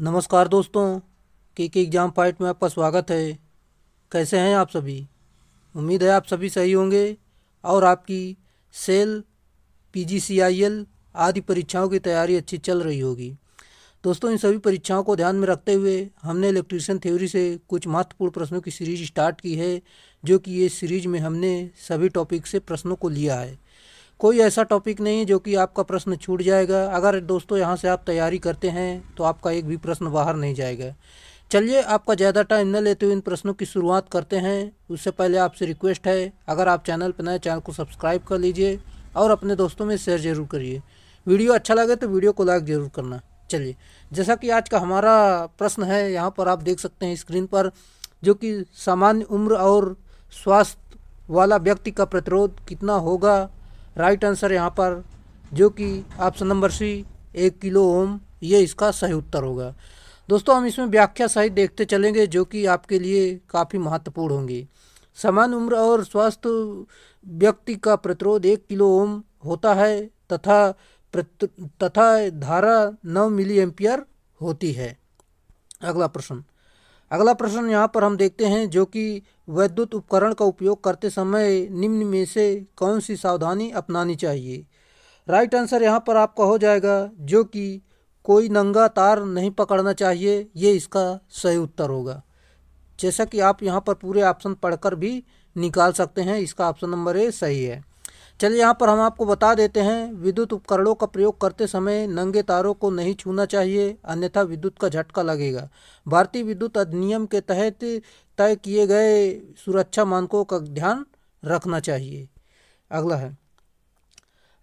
नमस्कार दोस्तों के के एग्ज़ाम फाइट में आपका स्वागत है कैसे हैं आप सभी उम्मीद है आप सभी सही होंगे और आपकी सेल पीजीसीआईएल आदि परीक्षाओं की तैयारी अच्छी चल रही होगी दोस्तों इन सभी परीक्षाओं को ध्यान में रखते हुए हमने इलेक्ट्रिशियन थ्योरी से कुछ महत्वपूर्ण प्रश्नों की सीरीज स्टार्ट की है जो कि ये सीरीज में हमने सभी टॉपिक से प्रश्नों को लिया है कोई ऐसा टॉपिक नहीं है जो कि आपका प्रश्न छूट जाएगा अगर दोस्तों यहाँ से आप तैयारी करते हैं तो आपका एक भी प्रश्न बाहर नहीं जाएगा चलिए आपका ज़्यादा टाइम न लेते हुए इन प्रश्नों की शुरुआत करते हैं उससे पहले आपसे रिक्वेस्ट है अगर आप चैनल पर नए चैनल को सब्सक्राइब कर लीजिए और अपने दोस्तों में शेयर ज़रूर करिए वीडियो अच्छा लगे तो वीडियो को लाइक ज़रूर करना चलिए जैसा कि आज का हमारा प्रश्न है यहाँ पर आप देख सकते हैं स्क्रीन पर जो कि सामान्य उम्र और स्वास्थ्य वाला व्यक्ति का प्रतिरोध कितना होगा राइट आंसर यहाँ पर जो कि ऑप्शन नंबर सी एक किलो ओम ये इसका सही उत्तर होगा दोस्तों हम इसमें व्याख्या सहित देखते चलेंगे जो कि आपके लिए काफ़ी महत्वपूर्ण होंगी समान उम्र और स्वास्थ्य व्यक्ति का प्रतिरोध एक किलो ओम होता है तथा तथा धारा नौ मिली एम्पियर होती है अगला प्रश्न अगला प्रश्न यहाँ पर हम देखते हैं जो कि वैद्युत उपकरण का उपयोग करते समय निम्न में से कौन सी सावधानी अपनानी चाहिए राइट आंसर यहाँ पर आपका हो जाएगा जो कि कोई नंगा तार नहीं पकड़ना चाहिए ये इसका सही उत्तर होगा जैसा कि आप यहाँ पर पूरे ऑप्शन पढ़कर भी निकाल सकते हैं इसका ऑप्शन नंबर ए सही है चलिए यहाँ पर हम आपको बता देते हैं विद्युत उपकरणों का प्रयोग करते समय नंगे तारों को नहीं छूना चाहिए अन्यथा विद्युत का झटका लगेगा भारतीय विद्युत अधिनियम के तहत तय किए गए सुरक्षा मानकों का ध्यान रखना चाहिए अगला है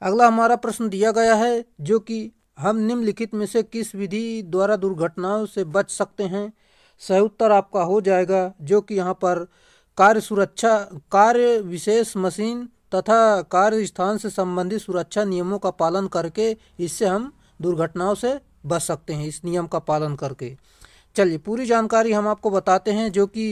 अगला हमारा प्रश्न दिया गया है जो कि हम निम्नलिखित में से किस विधि द्वारा दुर्घटनाओं से बच सकते हैं सही उत्तर आपका हो जाएगा जो कि यहाँ पर कार्य सुरक्षा कार्य विशेष मशीन तथा कार्य स्थान से संबंधित सुरक्षा नियमों का पालन करके इससे हम दुर्घटनाओं से बच सकते हैं इस नियम का पालन करके चलिए पूरी जानकारी हम आपको बताते हैं जो कि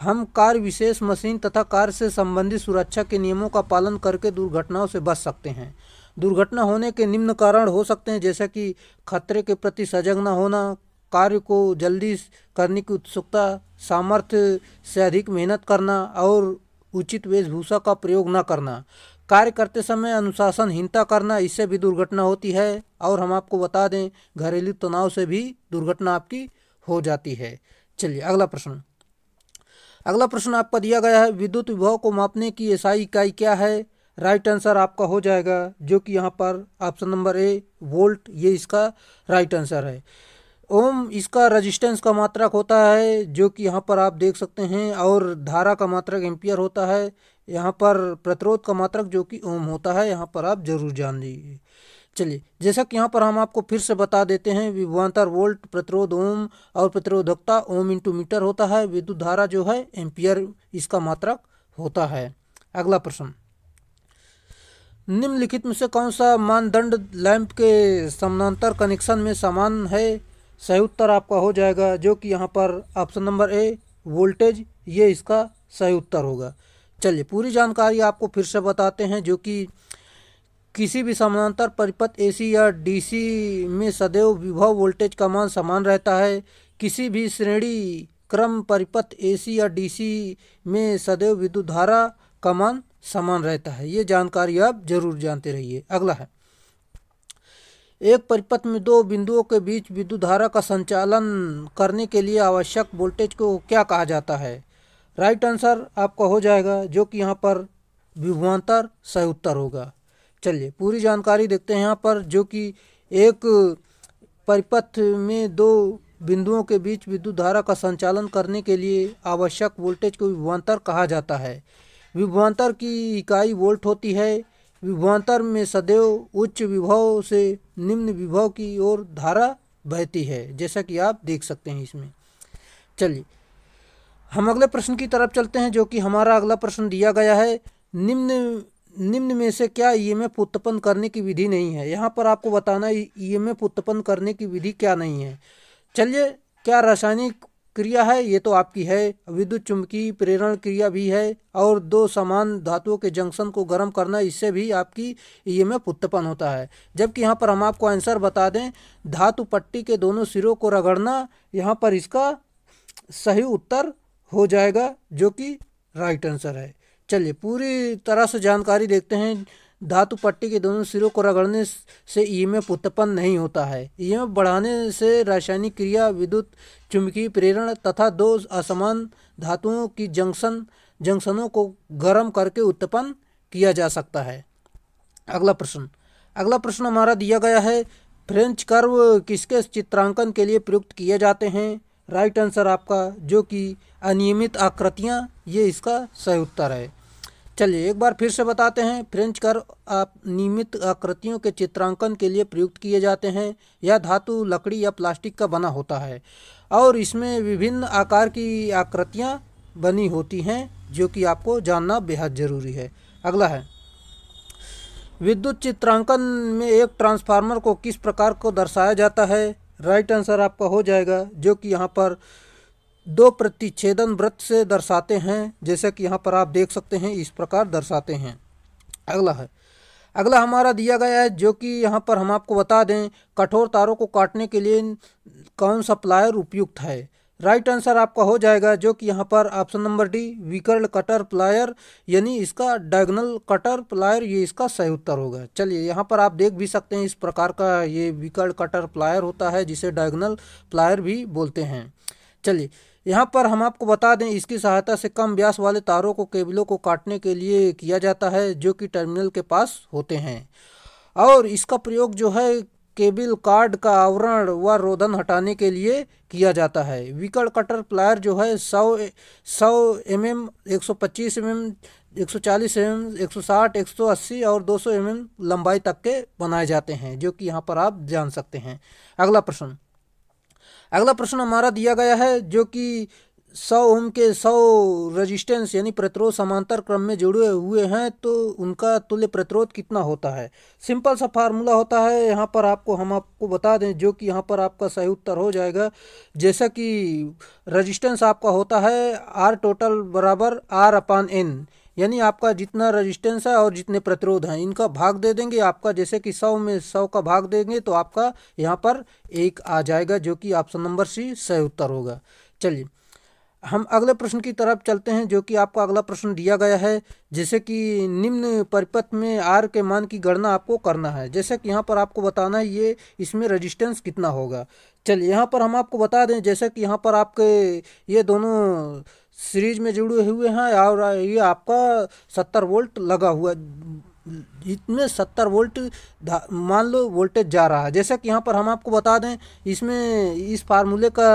हम कार विशेष मशीन तथा कार से संबंधित सुरक्षा के नियमों का पालन करके दुर्घटनाओं से बच सकते हैं दुर्घटना होने के निम्न कारण हो सकते हैं जैसे कि खतरे के प्रति सजग न होना कार्य को जल्दी करने की उत्सुकता सामर्थ्य से अधिक मेहनत करना और उचित वेशभूषा का प्रयोग न करना कार्य करते समय अनुशासनहीनता करना इससे भी दुर्घटना होती है और हम आपको बता दें घरेलू तनाव से भी दुर्घटना आपकी हो जाती है चलिए अगला प्रश्न अगला प्रश्न आपका दिया गया है विद्युत विभव को मापने की ऐसाई इकाई क्या है राइट आंसर आपका हो जाएगा जो कि यहाँ पर ऑप्शन नंबर ए वोल्ट ये इसका राइट आंसर है ओम इसका रेजिस्टेंस का मात्रक होता है जो कि यहाँ पर आप देख सकते हैं और धारा का मात्रक एम्पियर होता है यहाँ पर प्रतिरोध का मात्रक जो कि ओम होता है यहाँ पर आप जरूर जान लीजिए चलिए जैसा कि यहाँ पर हम आपको फिर से बता देते हैं विभवान्तर वोल्ट प्रतिरोध ओम और प्रतिरोधकता ओम इंटू मीटर होता है विद्युत धारा जो है एम्पियर इसका मात्रक होता है अगला प्रश्न निम्नलिखित में से कौन सा मानदंड लैंप के समानांतर कनेक्शन में समान है सही उत्तर आपका हो जाएगा जो कि यहाँ पर ऑप्शन नंबर ए वोल्टेज ये इसका सही उत्तर होगा चलिए पूरी जानकारी आपको फिर से बताते हैं जो कि किसी भी समानांतर परिपथ एसी या डीसी में सदैव विभव वोल्टेज का मान समान रहता है किसी भी श्रेणी क्रम परिपथ एसी या डीसी में सदैव विद्युत धारा का मान समान रहता है ये जानकारी आप जरूर जानते रहिए अगला है एक परिपथ में दो बिंदुओं के बीच विद्युत धारा का संचालन करने के लिए आवश्यक वोल्टेज को क्या कहा जाता है राइट आंसर आपका हो जाएगा जो कि यहाँ पर विभवान्तर सही उत्तर होगा चलिए पूरी जानकारी देखते हैं यहाँ पर जो कि एक परिपथ में दो बिंदुओं के बीच विद्युत धारा का संचालन करने के लिए आवश्यक वोल्टेज को विभवान्तर कहा जाता है विभवान्तर की इकाई वोल्ट होती है विभवांतर में सदैव उच्च विभव से निम्न विभव की ओर धारा बहती है जैसा कि आप देख सकते हैं इसमें चलिए हम अगले प्रश्न की तरफ चलते हैं जो कि हमारा अगला प्रश्न दिया गया है निम्न निम्न में से क्या ई एम उत्पन्न करने की विधि नहीं है यहाँ पर आपको बताना है ई एम एफ उत्पन्न करने की विधि क्या नहीं है चलिए क्या रासायनिक क्रिया है ये तो आपकी है विद्युत चुंबकीय प्रेरण क्रिया भी है और दो समान धातुओं के जंक्शन को गर्म करना इससे भी आपकी ये में उत्पन्न होता है जबकि यहाँ पर हम आपको आंसर बता दें धातु पट्टी के दोनों सिरों को रगड़ना यहाँ पर इसका सही उत्तर हो जाएगा जो कि राइट आंसर है चलिए पूरी तरह से जानकारी देखते हैं धातु पट्टी के दोनों सिरों को रगड़ने से में उत्पन्न नहीं होता है में बढ़ाने से रासायनिक क्रिया विद्युत चुंबकीय प्रेरण तथा दो असमान धातुओं की जंक्शन जंक्शनों को गर्म करके उत्पन्न किया जा सकता है अगला प्रश्न अगला प्रश्न हमारा दिया गया है फ्रेंच कर्व किसके चित्रांकन के लिए प्रयुक्त किए जाते हैं राइट आंसर आपका जो कि अनियमित आकृतियाँ ये इसका सही उत्तर है चलिए एक बार फिर से बताते हैं फ्रेंच कर आप नियमित आकृतियों के चित्रांकन के लिए प्रयुक्त किए जाते हैं यह धातु लकड़ी या प्लास्टिक का बना होता है और इसमें विभिन्न आकार की आकृतियाँ बनी होती हैं जो कि आपको जानना बेहद ज़रूरी है अगला है विद्युत चित्रांकन में एक ट्रांसफार्मर को किस प्रकार को दर्शाया जाता है राइट आंसर आपका हो जाएगा जो कि यहाँ पर दो प्रतिच्छेदन व्रत से दर्शाते हैं जैसे कि यहाँ पर आप देख सकते हैं इस प्रकार दर्शाते हैं अगला है अगला हमारा दिया गया है जो कि यहाँ पर हम आपको बता दें कठोर तारों को काटने के लिए कौन सा प्लायर उपयुक्त है राइट आंसर आपका हो जाएगा जो कि यहाँ पर ऑप्शन नंबर डी विकर्ल कटर प्लायर यानी इसका डायगनल कटर प्लायर ये इसका सही उत्तर होगा चलिए यहाँ पर आप देख भी सकते हैं इस प्रकार का ये विकर्ल कटर प्लायर होता है जिसे डायगनल प्लायर भी बोलते हैं चलिए यहाँ पर हम आपको बता दें इसकी सहायता से कम व्यास वाले तारों को केबलों को काटने के लिए किया जाता है जो कि टर्मिनल के पास होते हैं और इसका प्रयोग जो है केबल कार्ड का आवरण व रोदन हटाने के लिए किया जाता है विकल कटर प्लायर जो है सौ सौ एम एम एक सौ पच्चीस एम एम एक सौ चालीस एम एम एक सौ साठ एक सौ अस्सी और दो सौ एम एम लंबाई तक के बनाए जाते हैं जो कि यहाँ पर आप जान सकते हैं अगला प्रश्न अगला प्रश्न हमारा दिया गया है जो कि सौ ओम के सौ रेजिस्टेंस यानी प्रतिरोध समांतर क्रम में जुड़े हुए हैं तो उनका तुल्य प्रतिरोध कितना होता है सिंपल सा फार्मूला होता है यहाँ पर आपको हम आपको बता दें जो कि यहाँ पर आपका सही उत्तर हो जाएगा जैसा कि रेजिस्टेंस आपका होता है आर टोटल बराबर आर अपान एन यानी आपका जितना रेजिस्टेंस है और जितने प्रतिरोध हैं इनका भाग दे देंगे आपका जैसे कि सौ में सौ का भाग देंगे तो आपका यहाँ पर एक आ जाएगा जो कि ऑप्शन नंबर सी सही उत्तर होगा चलिए हम अगले प्रश्न की तरफ चलते हैं जो कि आपका अगला प्रश्न दिया गया है जैसे कि निम्न परिपथ में आर के मान की गणना आपको करना है जैसे कि यहाँ पर आपको बताना है ये इसमें रेजिस्टेंस कितना होगा चलिए यहाँ पर हम आपको बता दें जैसे कि यहाँ पर आपके ये दोनों सीरीज में जुड़े हुए हैं और ये आपका सत्तर वोल्ट लगा हुआ इसमें सत्तर वोल्ट मान लो वोल्टेज जा रहा है जैसा कि यहाँ पर हम आपको बता दें इसमें इस फार्मूले का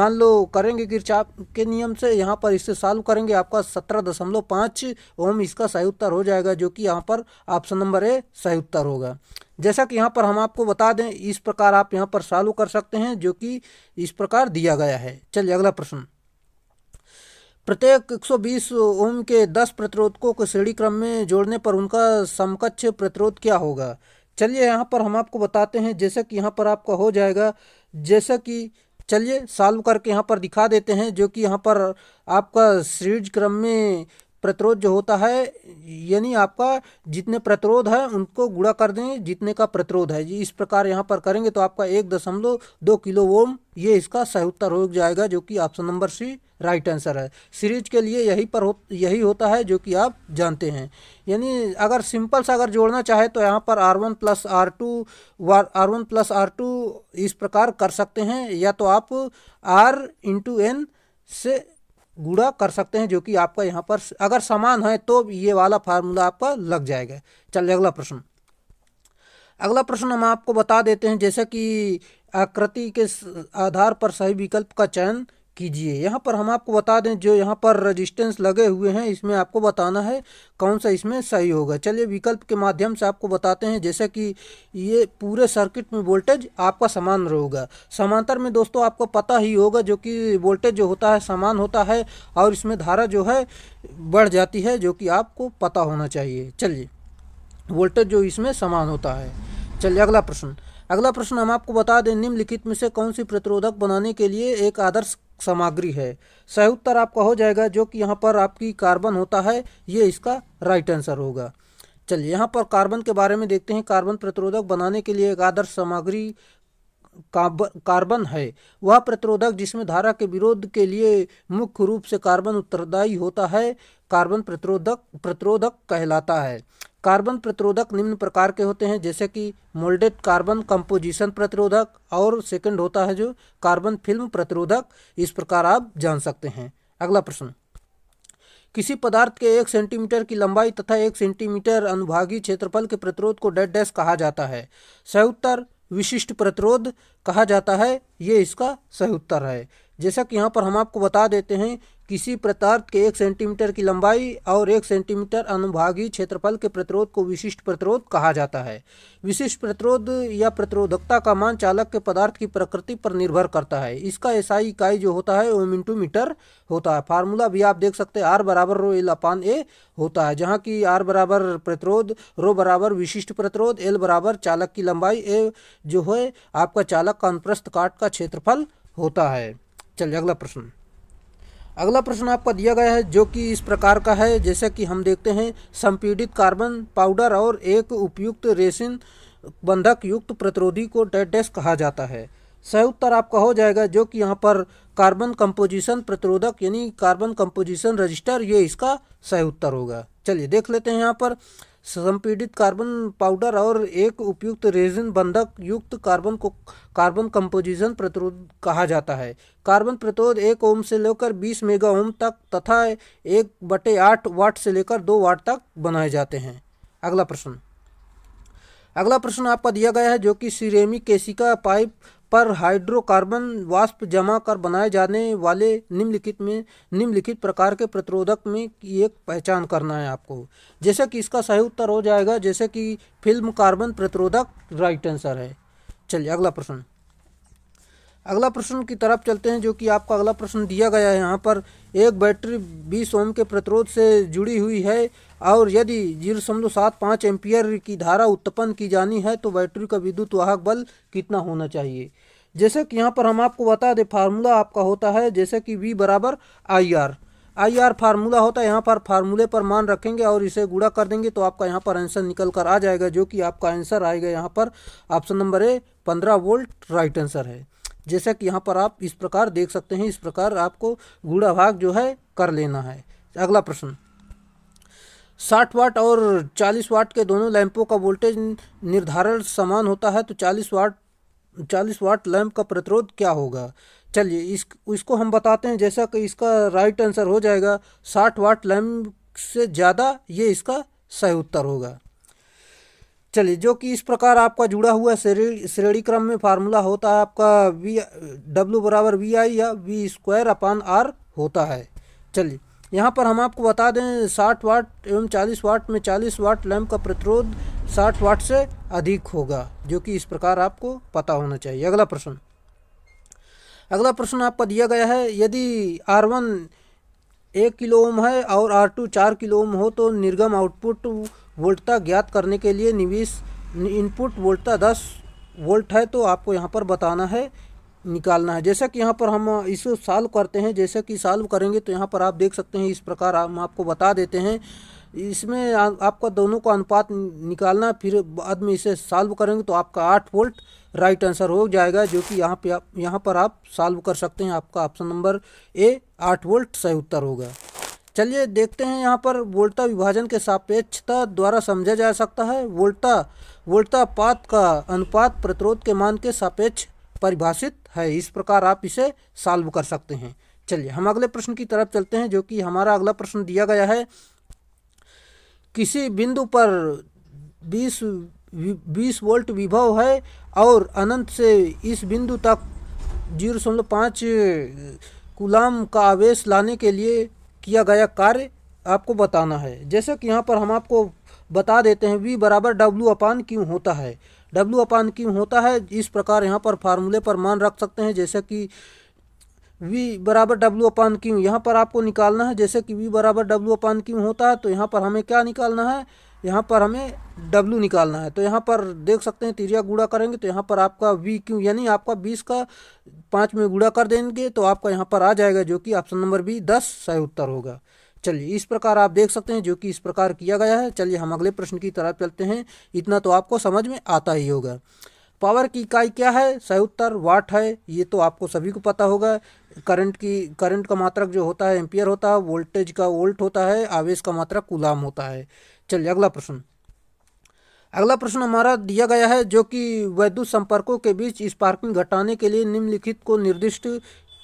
मान लो करेंगे गिरचाप के नियम से यहाँ पर इससे सॉल्व करेंगे आपका सत्रह दशमलव पाँच ओम इसका सही उत्तर हो जाएगा जो कि यहाँ पर ऑप्शन नंबर ए सही उत्तर होगा जैसा कि यहाँ पर हम आपको बता दें इस प्रकार आप यहाँ पर सॉल्व कर सकते हैं जो कि इस प्रकार दिया गया है चलिए अगला प्रश्न प्रत्येक 120 ओम के 10 प्रतिरोधकों को श्रेणी क्रम में जोड़ने पर उनका समकक्ष प्रतिरोध क्या होगा चलिए यहाँ पर हम आपको बताते हैं जैसा कि यहाँ पर आपका हो जाएगा जैसा कि चलिए सॉल्व करके यहाँ पर दिखा देते हैं जो कि यहाँ पर आपका सीरीज क्रम में प्रतिरोध जो होता है यानी आपका जितने प्रतिरोध है उनको गुड़ा कर दें जितने का प्रतिरोध है इस प्रकार यहाँ पर करेंगे तो आपका एक दशमलव दो किलो ओम ये इसका सही उत्तर हो जाएगा जो कि option number C right answer है सीरीज के लिए यही पर हो यही होता है जो कि आप जानते हैं यानी अगर सिंपल सा अगर जोड़ना चाहे तो यहाँ पर R one plus R two R one plus R two इस प्रकार कर सकते हैं या तो आप आर इंटू एन से गुड़ा कर सकते हैं जो कि आपका यहाँ पर अगर समान है तो ये वाला फार्मूला आपका लग जाएगा चलिए अगला प्रश्न अगला प्रश्न हम आपको बता देते हैं जैसे कि आकृति के आधार पर सही विकल्प का चयन कीजिए यहाँ पर हम आपको बता दें जो यहाँ पर रजिस्टेंस लगे हुए हैं इसमें आपको बताना है कौन सा इसमें सही होगा चलिए विकल्प के माध्यम से आपको बताते हैं जैसे कि ये पूरे सर्किट में वोल्टेज आपका समान रहेगा समांतर में दोस्तों आपको पता ही होगा जो कि वोल्टेज जो होता है समान होता है और इसमें धारा जो है बढ़ जाती है जो कि आपको पता होना चाहिए चलिए वोल्टेज जो इसमें समान होता है चलिए अगला प्रश्न अगला प्रश्न हम आपको बता दें निम्नलिखित में से कौन सी प्रतिरोधक बनाने के लिए एक आदर्श सामग्री है सही उत्तर आपका हो जाएगा जो कि यहाँ पर आपकी कार्बन होता है ये इसका राइट आंसर होगा चलिए यहाँ पर कार्बन के बारे में देखते हैं कार्बन प्रतिरोधक बनाने के लिए एक आदर्श सामग्री कार्बन है वह प्रतिरोधक जिसमें धारा के विरोध के लिए मुख्य रूप से कार्बन उत्तरदायी होता है कार्बन प्रतिरोधक प्रतिरोधक कहलाता है कार्बन प्रतिरोधक निम्न प्रकार के होते हैं जैसे कि मोल्डेड कार्बन कंपोजिशन प्रतिरोधक और सेकंड होता है जो कार्बन फिल्म प्रतिरोधक इस प्रकार आप जान सकते हैं अगला प्रश्न किसी पदार्थ के एक सेंटीमीटर की लंबाई तथा एक सेंटीमीटर अनुभागी क्षेत्रफल के प्रतिरोध को डेड डैश कहा जाता है सही उत्तर विशिष्ट प्रतिरोध कहा जाता है ये इसका सही उत्तर है जैसा कि यहाँ पर हम आपको बता देते हैं किसी प्रतार्थ के एक सेंटीमीटर की लंबाई और एक सेंटीमीटर अनुभागीय क्षेत्रफल के प्रतिरोध को विशिष्ट प्रतिरोध कहा जाता है विशिष्ट प्रतिरोध या प्रतिरोधकता का मान चालक के पदार्थ की प्रकृति पर निर्भर करता है इसका एसआई इकाई जो होता है वो मिनटू मीटर होता है फार्मूला भी आप देख सकते हैं आर बराबर रो एल अपान ए होता है जहाँ की आर बराबर प्रतिरोध रो बराबर विशिष्ट प्रतिरोध एल बराबर चालक की लंबाई ए जो है आपका चालक का अनुप्रस्थ काट का क्षेत्रफल होता है चलिए अगला प्रश्न अगला प्रश्न आपका दिया गया है जो कि इस प्रकार का है जैसा कि हम देखते हैं संपीड़ित कार्बन पाउडर और एक उपयुक्त रेसिन बंधक युक्त प्रतिरोधी को डेटेस कहा जाता है सह उत्तर आपका हो जाएगा जो कि यहाँ पर कार्बन कंपोजिशन प्रतिरोधक यानी कार्बन कंपोजिशन रजिस्टर ये इसका सह उत्तर होगा चलिए देख लेते हैं यहाँ पर संपीड़ित कार्बन पाउडर और एक उपयुक्त रेजिन बंधक युक्त कार्बन को कार्बन कंपोजिशन प्रतिरोध कहा जाता है कार्बन प्रतिरोध एक ओम से लेकर बीस मेगा ओम तक तथा एक बटे आठ वाट से लेकर दो वाट तक बनाए जाते हैं अगला प्रश्न अगला प्रश्न आपका दिया गया है जो कि सीरेमिक केसिका पाइप पर हाइड्रोकार्बन वाष्प जमा कर बनाए जाने वाले निम्नलिखित में निम्नलिखित प्रकार के प्रतिरोधक में एक पहचान करना है आपको जैसे कि इसका सही उत्तर हो जाएगा जैसे कि फिल्म कार्बन प्रतिरोधक राइट आंसर है चलिए अगला प्रश्न अगला प्रश्न की तरफ चलते हैं जो कि आपका अगला प्रश्न दिया गया है यहाँ पर एक बैटरी बीस ओम के प्रतिरोध से जुड़ी हुई है और यदि जीरो दशमलव सात पाँच एम्पियर की धारा उत्पन्न की जानी है तो बैटरी का विद्युत वाहक बल कितना होना चाहिए जैसे कि यहाँ पर हम आपको बता दें फार्मूला आपका होता है जैसे कि वी बराबर I R I R formula होता है यहाँ पर फार्मूले पर मान रखेंगे और इसे गुड़ा कर देंगे तो आपका यहाँ पर आंसर निकल कर आ जाएगा जो कि आपका आंसर आएगा यहाँ पर ऑप्शन नंबर ए पंद्रह वोल्ट राइट आंसर है जैसा कि यहाँ पर आप इस प्रकार देख सकते हैं इस प्रकार आपको गुड़ा भाग जो है कर लेना है अगला प्रश्न साठ वाट और चालीस वाट के दोनों लैंपों का वोल्टेज निर्धारण समान होता है तो चालीस वाट चालीस वाट लैम्प का प्रतिरोध क्या होगा चलिए इस इसको हम बताते हैं जैसा कि इसका राइट आंसर हो जाएगा साठ वाट लैम्प से ज़्यादा ये इसका सही उत्तर होगा चलिए जो कि इस प्रकार आपका जुड़ा हुआ श्रेणी श्रेणी क्रम में फार्मूला होता है आपका वी डब्ल्यू बराबर वी आई या वी स्क्वायर अपान आर होता है चलिए यहाँ पर हम आपको बता दें साठ वाट एवं चालीस वाट में चालीस वाट लैम्प का प्रतिरोध साठ वाट से अधिक होगा जो कि इस प्रकार आपको पता होना चाहिए अगला प्रश्न अगला प्रश्न आपका दिया गया है यदि आर वन एक किलो ओम है और आर टू चार किलो ओम हो तो निर्गम आउटपुट वोल्टता ज्ञात करने के लिए निवेश इनपुट वोल्टता दस वोल्ट है तो आपको यहाँ पर बताना है निकालना है जैसा कि यहाँ पर हम इसे सॉल्व करते हैं जैसा कि सॉल्व करेंगे तो यहाँ पर आप देख सकते हैं इस प्रकार हम आपको बता देते हैं इसमें आपका दोनों का अनुपात निकालना फिर बाद में इसे सॉल्व करेंगे तो आपका आठ वोल्ट राइट आंसर हो जाएगा जो कि यहाँ पे आप यहाँ पर आप सॉल्व कर सकते हैं आपका ऑप्शन नंबर ए आठ वोल्ट सही उत्तर होगा चलिए देखते हैं यहाँ पर वोल्टा विभाजन के सापेक्षता द्वारा समझा जा सकता है वोल्टा वोल्टा पात का अनुपात प्रतिरोध के मान के सापेक्ष परिभाषित है इस प्रकार आप इसे सॉल्व कर सकते हैं चलिए हम अगले प्रश्न की तरफ चलते हैं जो कि हमारा अगला प्रश्न दिया गया है किसी बिंदु पर बीस बीस वोल्ट विभव है और अनंत से इस बिंदु तक जीरो दशमलव पाँच गुलाम का आवेश लाने के लिए किया गया कार्य आपको बताना है जैसे कि यहाँ पर हम आपको बता देते हैं वी बराबर डब्ल्यू अपान क्यों होता है डब्ल्यू अपान क्यू होता है इस प्रकार यहाँ पर फार्मूले पर मान रख सकते हैं जैसे कि वी बराबर डब्ल्यू अपान क्यू यहाँ पर आपको निकालना है जैसे कि वी बराबर डब्ल्यू अपान क्यू होता है तो यहाँ पर हमें क्या निकालना है यहाँ पर हमें डब्लू निकालना है तो यहाँ पर देख सकते हैं तिरिया गुड़ा करेंगे तो यहाँ पर आपका वी क्यू यानी आपका बीस का पाँच में गुड़ा कर देंगे तो आपका यहाँ पर आ जाएगा जो कि ऑप्शन नंबर बी दस सही उत्तर होगा चलिए इस प्रकार आप देख सकते हैं जो कि इस प्रकार किया गया है चलिए हम अगले प्रश्न की तरफ चलते हैं इतना तो आपको समझ में आता ही होगा पावर की इकाई क्या है सही उत्तर वाट है ये तो आपको सभी को पता होगा करंट की करंट का मात्रक जो होता है एम्पियर होता है वोल्टेज का वोल्ट होता है आवेश का मात्रक कुलाम होता है चलिए अगला प्रश्न अगला प्रश्न हमारा दिया गया है जो कि वैद्युत संपर्कों के बीच स्पार्किंग घटाने के लिए निम्नलिखित को निर्दिष्ट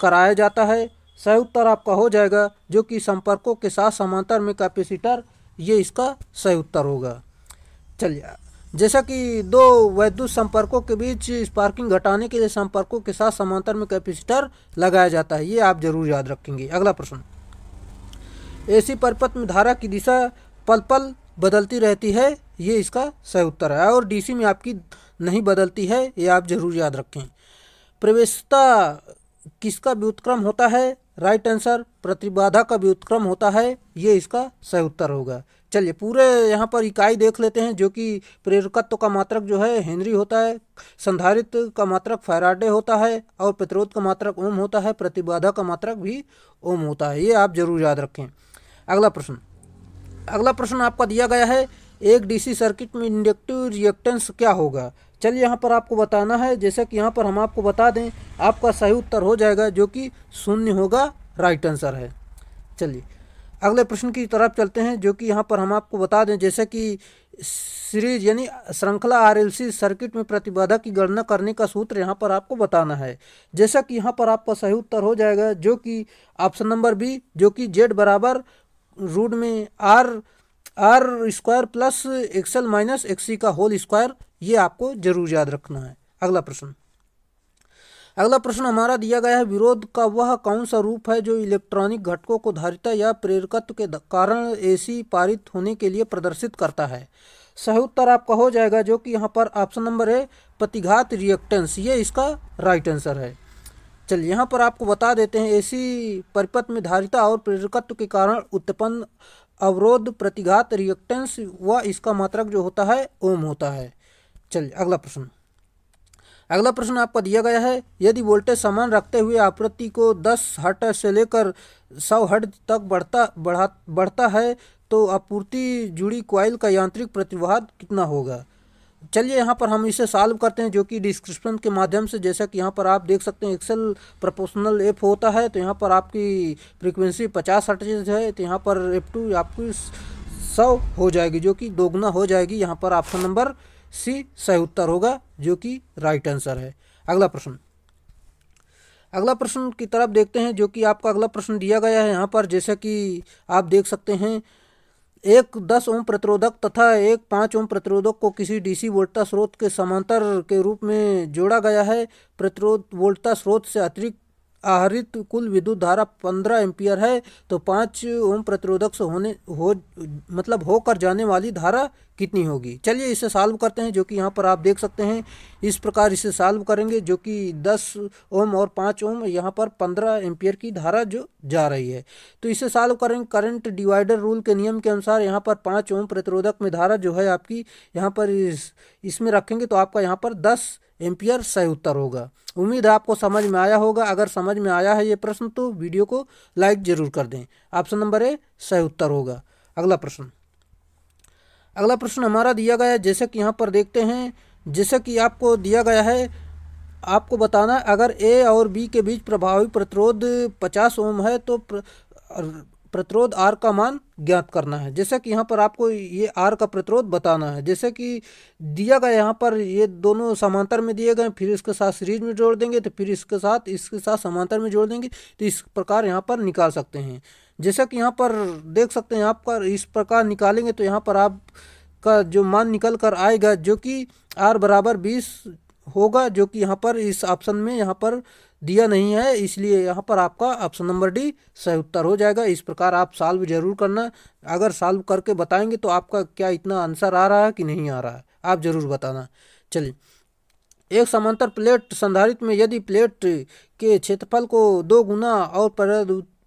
कराया जाता है सही उत्तर आपका हो जाएगा जो कि संपर्कों के साथ समांतर में कैपेसिटर ये इसका सही उत्तर होगा चलिए जैसा कि दो वैद्युत संपर्कों के बीच स्पार्किंग घटाने के लिए संपर्कों के साथ समांतर में कैपेसिटर लगाया जाता है ये आप जरूर याद रखेंगे अगला प्रश्न एसी परिपथ में धारा की दिशा पल पल बदलती रहती है ये इसका सही उत्तर है और डीसी में आपकी नहीं बदलती है ये आप जरूर याद रखें प्रवेशता किसका व्युतक्रम होता है राइट आंसर प्रतिबाधा का व्युत्क्रम होता है ये इसका सही उत्तर होगा चलिए पूरे यहाँ पर इकाई देख लेते हैं जो कि प्रेरकत्व का मात्रक जो है हेनरी होता है संधारित का मात्रक फैराडे होता है और प्रतिरोध का मात्रक ओम होता है प्रतिबाधा का मात्रक भी ओम होता है ये आप जरूर याद रखें अगला प्रश्न अगला प्रश्न आपका दिया गया है एक डीसी सर्किट में इंडक्टिव रिएक्टेंस क्या होगा चलिए यहाँ पर आपको बताना है जैसा कि यहाँ पर हम आपको बता दें आपका सही उत्तर हो जाएगा जो कि शून्य होगा राइट आंसर है चलिए अगले प्रश्न की तरफ चलते हैं जो कि यहाँ पर हम आपको बता दें जैसे कि सीरीज यानी श्रृंखला आरएलसी सर्किट में प्रतिबाधा की गणना करने का सूत्र यहाँ पर आपको बताना है जैसा कि यहाँ पर आपका सही उत्तर हो जाएगा जो कि ऑप्शन नंबर बी जो कि जेड बराबर रूट में R R square plus XL minus XC का होल स्क्वायर ये आपको जरूर याद रखना है अगला प्रश्न अगला प्रश्न हमारा दिया गया है विरोध का वह कौन सा रूप है जो इलेक्ट्रॉनिक घटकों को धारिता या प्रेरकत्व के कारण एसी पारित होने के लिए प्रदर्शित करता है सही उत्तर आपका हो जाएगा जो कि यहाँ पर ऑप्शन नंबर है प्रतिघात रिएक्टेंस ये इसका राइट आंसर है चलिए यहाँ पर आपको बता देते हैं एसी परिपथ में धारिता और प्रेरकत्व के कारण उत्पन्न अवरोध प्रतिघात रिएक्टेंस व इसका मात्रक जो होता है ओम होता है चलिए अगला प्रश्न अगला प्रश्न आपका दिया गया है यदि वोल्टेज समान रखते हुए आपूर्ति को 10 हट से लेकर 100 हट तक बढ़ता बढ़ा बढ़ता है तो आपूर्ति जुड़ी क्वाइल का यांत्रिक प्रतिवाद कितना होगा चलिए यहाँ पर हम इसे सॉल्व करते हैं जो कि डिस्क्रिप्शन के माध्यम से जैसा कि यहाँ पर आप देख सकते हैं एक्सेल प्रोपोर्शनल एफ होता है तो यहाँ पर आपकी फ्रीक्वेंसी पचास हर्टज है तो यहाँ पर एफ टू आपकी सौ हो जाएगी जो कि दोगुना हो जाएगी यहाँ पर ऑप्शन नंबर सी सही उत्तर होगा जो कि राइट आंसर है अगला प्रश्न अगला प्रश्न की तरफ देखते हैं जो कि आपका अगला प्रश्न दिया गया है यहाँ पर जैसा कि आप देख सकते हैं एक दस ओम प्रतिरोधक तथा एक पाँच ओम प्रतिरोधक को किसी डीसी वोल्टता स्रोत के समांतर के रूप में जोड़ा गया है प्रतिरोध वोल्टता स्रोत से अतिरिक्त आहरित कुल विद्युत धारा पंद्रह एम्पियर है तो पाँच ओम प्रतिरोधक से होने हो मतलब होकर जाने वाली धारा कितनी होगी चलिए इसे सॉल्व करते हैं जो कि यहाँ पर आप देख सकते हैं इस प्रकार इसे सॉल्व करेंगे जो कि दस ओम और पाँच ओम यहाँ पर पंद्रह एम्पियर की धारा जो जा रही है तो इसे सॉल्व करेंगे करंट डिवाइडर रूल के नियम के अनुसार यहाँ पर पाँच ओम प्रतिरोधक में धारा जो है आपकी यहाँ पर इस इसमें रखेंगे तो आपका यहाँ पर दस एम्पियर सही उत्तर होगा उम्मीद है आपको समझ में आया होगा अगर समझ में आया है ये प्रश्न तो वीडियो को लाइक जरूर कर दें ऑप्शन नंबर ए सही उत्तर होगा अगला प्रश्न अगला प्रश्न हमारा दिया गया है जैसे कि यहाँ पर देखते हैं जैसे कि आपको दिया गया है आपको बताना अगर ए और बी के बीच प्रभावी प्रतिरोध 50 ओम है तो प्रतिरोध आर का मान ज्ञात करना है जैसे कि यहाँ पर आपको ये आर का प्रतिरोध बताना है जैसे कि दिया गया यहाँ पर ये दोनों समांतर में दिए गए फिर इसके साथ सीरीज में जोड़ देंगे तो फिर इसके साथ इसके साथ समांतर में जोड़ देंगे तो इस प्रकार यहाँ पर निकाल सकते हैं जैसा कि यहाँ पर देख सकते हैं आपका इस प्रकार निकालेंगे तो यहाँ पर आप का जो मान निकल कर आएगा जो कि आर बराबर बीस होगा जो कि यहाँ पर इस ऑप्शन में यहाँ पर दिया नहीं है इसलिए यहाँ पर आपका ऑप्शन नंबर डी सही उत्तर हो जाएगा इस प्रकार आप सॉल्व जरूर करना अगर सॉल्व करके बताएंगे तो आपका क्या इतना आंसर आ रहा है कि नहीं आ रहा है आप जरूर बताना चलिए एक समांतर प्लेट संधारित में यदि प्लेट के क्षेत्रफल को दो गुना और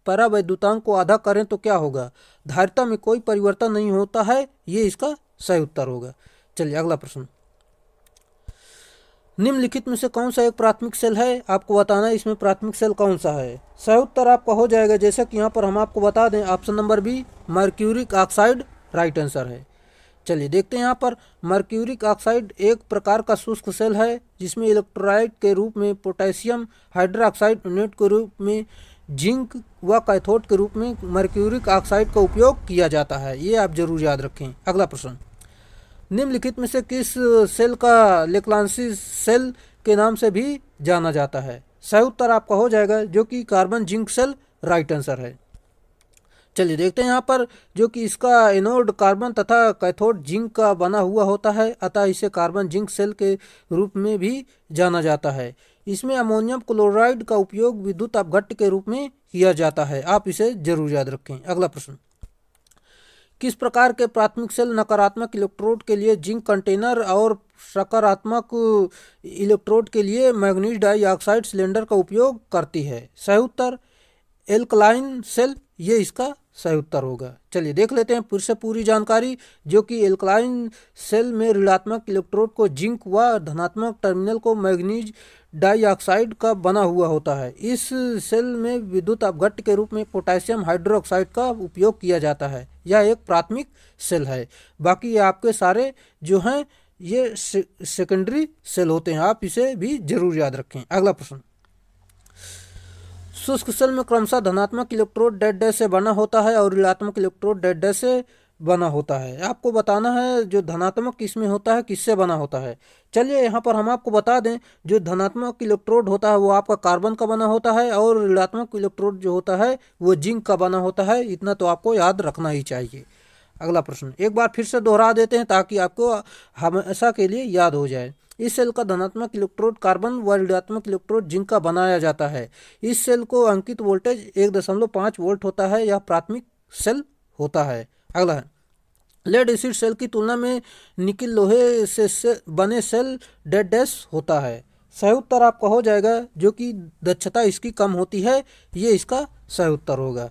परावैद्युतांक को आधा करें तो क्या होगा धारिता में कोई परिवर्तन नहीं होता है ये इसका सही उत्तर होगा चलिए अगला प्रश्न निम्नलिखित में से कौन सा एक प्राथमिक सेल है आपको बताना है इसमें प्राथमिक सेल कौन सा है सही उत्तर आपका हो जाएगा जैसा कि यहाँ पर हम आपको बता दें option number B mercuric oxide right answer है चलिए देखते हैं यहाँ पर मर्क्यूरिक ऑक्साइड एक प्रकार का शुष्क सेल है जिसमें इलेक्ट्रोलाइट के रूप में पोटेशियम हाइड्रोक्साइड यूनिट के रूप में जिंक व कैथोड के रूप में मर्क्यूरिक ऑक्साइड का उपयोग किया जाता है ये आप जरूर याद रखें अगला प्रश्न निम्नलिखित में से किस सेल का लेकलांसी सेल के नाम से भी जाना जाता है सही उत्तर आपका हो जाएगा जो कि carbon zinc cell right answer है चलिए देखते हैं यहाँ पर जो कि इसका एनोड कार्बन तथा कैथोड जिंक का बना हुआ होता है अतः इसे कार्बन जिंक सेल के रूप में भी जाना जाता है इसमें अमोनियम क्लोराइड का उपयोग विद्युत अपघट्ट के रूप में किया जाता है आप इसे जरूर याद रखें अगला प्रश्न किस प्रकार के प्राथमिक सेल नकारात्मक इलेक्ट्रोड के लिए जिंक कंटेनर और सकारात्मक इलेक्ट्रोड के लिए मैग्नीज डाइऑक्साइड सिलेंडर का उपयोग करती है सही उत्तर एल्कलाइन सेल ये इसका सही उत्तर होगा चलिए देख लेते हैं फिर से पूरी जानकारी जो कि एल्कलाइन सेल में ऋणात्मक इलेक्ट्रोड को जिंक व धनात्मक टर्मिनल को मैग्नीज डाइऑक्साइड का बना हुआ होता है इस सेल में विद्युत अपघट के रूप में पोटेशियम हाइड्रोक्साइड का उपयोग किया जाता है यह एक प्राथमिक सेल है बाकी ये आपके सारे जो हैं ये सेकेंडरी सेल होते हैं आप इसे भी जरूर याद रखें अगला प्रश्न शुष्क सेल में क्रमशः धनात्मक इलेक्ट्रोड डेड डे से बना होता है और ऋणात्मक इलेक्ट्रोड डेड डे से बना होता है आपको बताना है जो धनात्मक किसमें होता है किससे बना होता है चलिए यहाँ पर हम आपको बता दें जो धनात्मक इलेक्ट्रोड होता है वो आपका कार्बन का बना होता है और ऋणात्मक इलेक्ट्रोड जो होता है वो जिंक का बना होता है इतना तो आपको याद रखना ही चाहिए अगला प्रश्न एक बार फिर से दोहरा देते हैं ताकि आपको हमेशा के लिए याद हो जाए इस सेल का धनात्मक इलेक्ट्रोड कार्बन व ऋणात्मक इलेक्ट्रोड जिंक का बनाया जाता है इस सेल को अंकित वोल्टेज एक दशमलव पाँच वोल्ट होता है यह प्राथमिक सेल होता है अगला है लेड एसिड सेल की तुलना में निकिल लोहे से, से बने सेल डेड डैश होता है सही उत्तर आपका हो जाएगा जो कि दक्षता इसकी कम होती है ये इसका सही उत्तर होगा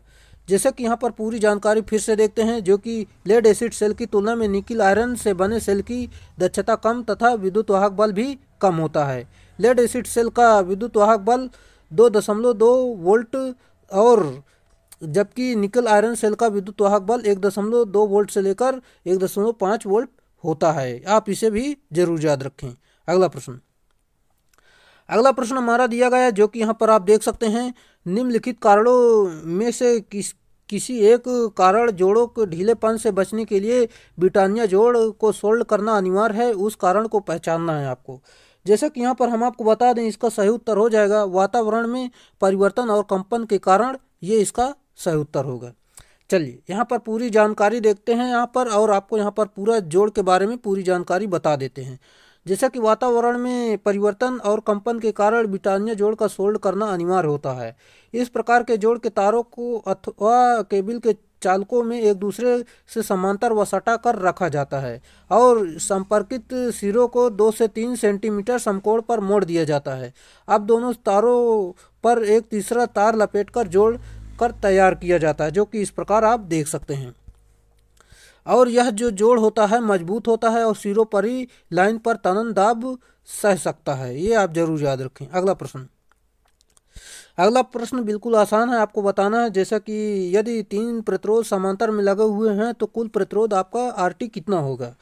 जैसे कि यहाँ पर पूरी जानकारी फिर से देखते हैं जो कि लेड एसिड सेल की तुलना में निकिल आयरन से बने सेल की दक्षता कम तथा विद्युत वाहक बल भी कम होता है लेड एसिड सेल का विद्युत वाहक बल दो दशमलव दो वोल्ट और जबकि निकल आयरन सेल का विद्युत वाहक बल एक दशमलव दो वोल्ट से लेकर एक दशमलव पाँच वोल्ट होता है आप इसे भी जरूर याद रखें अगला प्रश्न अगला प्रश्न हमारा दिया गया जो कि यहाँ पर आप देख सकते हैं निम्नलिखित कारणों में से किस किसी एक कारण जोड़ों के ढीलेपन से बचने के लिए ब्रिटानिया जोड़ को सोल्ड करना अनिवार्य है उस कारण को पहचानना है आपको जैसा कि यहाँ पर हम आपको बता दें इसका सही उत्तर हो जाएगा वातावरण में परिवर्तन और कंपन के कारण ये इसका सही उत्तर होगा चलिए यहाँ पर पूरी जानकारी देखते हैं यहाँ पर और आपको यहाँ पर पूरा जोड़ के बारे में पूरी जानकारी बता देते हैं जैसा कि वातावरण में परिवर्तन और कंपन के कारण ब्रिटानिया जोड़ का सोल्ड करना अनिवार्य होता है इस प्रकार के जोड़ के तारों को अथवा केबिल के चालकों में एक दूसरे से समांतर व सटा कर रखा जाता है और संपर्कित सिरों को दो से तीन सेंटीमीटर समकोण पर मोड़ दिया जाता है अब दोनों तारों पर एक तीसरा तार लपेटकर जोड़ कर तैयार किया जाता है जो कि इस प्रकार आप देख सकते हैं और यह जो जोड़ होता है मजबूत होता है और सिरों पर ही लाइन पर तनन दाब सह सकता है ये आप जरूर याद रखें अगला प्रश्न अगला प्रश्न बिल्कुल आसान है आपको बताना है जैसा कि यदि तीन प्रतिरोध समांतर में लगे हुए हैं तो कुल प्रतिरोध आपका आर कितना होगा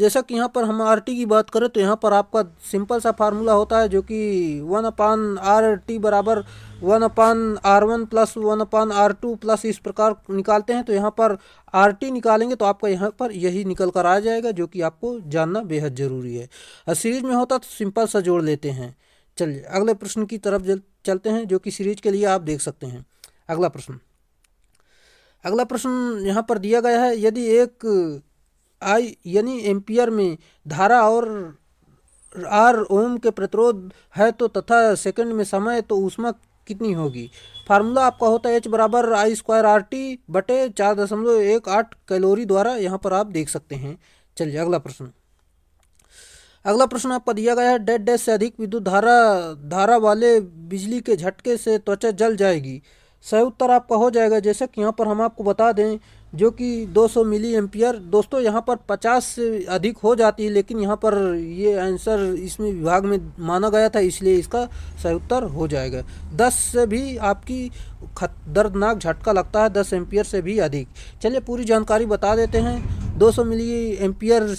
जैसा कि यहाँ पर हम आर की बात करें तो यहाँ पर आपका सिंपल सा फार्मूला होता है जो कि वन अपान आर टी बराबर one upon R one plus one upon R two plus इस प्रकार निकालते हैं तो यहाँ पर आर टी निकालेंगे तो आपका यहाँ पर यही निकल कर आ जाएगा जो कि आपको जानना बेहद ज़रूरी है और सीरीज में होता तो सिंपल सा जोड़ लेते हैं चलिए अगले प्रश्न की तरफ जल चलते हैं जो कि सीरीज के लिए आप देख सकते हैं अगला प्रश्न अगला प्रश्न यहाँ पर दिया गया है यदि एक आई यानी एम्पियर में धारा और आर ओम के प्रतिरोध है तो तथा सेकंड में समय तो ऊष्मा कितनी होगी फार्मूला आपका होता है एच बराबर आई स्क्वायर आर टी बटे चार दशमलव एक आठ कैलोरी द्वारा यहाँ पर आप देख सकते हैं चलिए अगला प्रश्न अगला प्रश्न आपका दिया गया है डेढ़ डेढ़ से अधिक विद्युत धारा धारा वाले बिजली के झटके से त्वचा जल जाएगी सही उत्तर आपका हो जाएगा जैसे कि यहाँ पर हम आपको बता दें जो कि 200 मिली एम्पियर दोस्तों यहाँ पर 50 से अधिक हो जाती है लेकिन यहाँ पर ये आंसर इसमें विभाग में माना गया था इसलिए इसका सही उत्तर हो जाएगा 10 से भी आपकी दर्दनाक झटका लगता है 10 एम्पियर से भी अधिक चलिए पूरी जानकारी बता देते हैं 200 मिली एम्पियर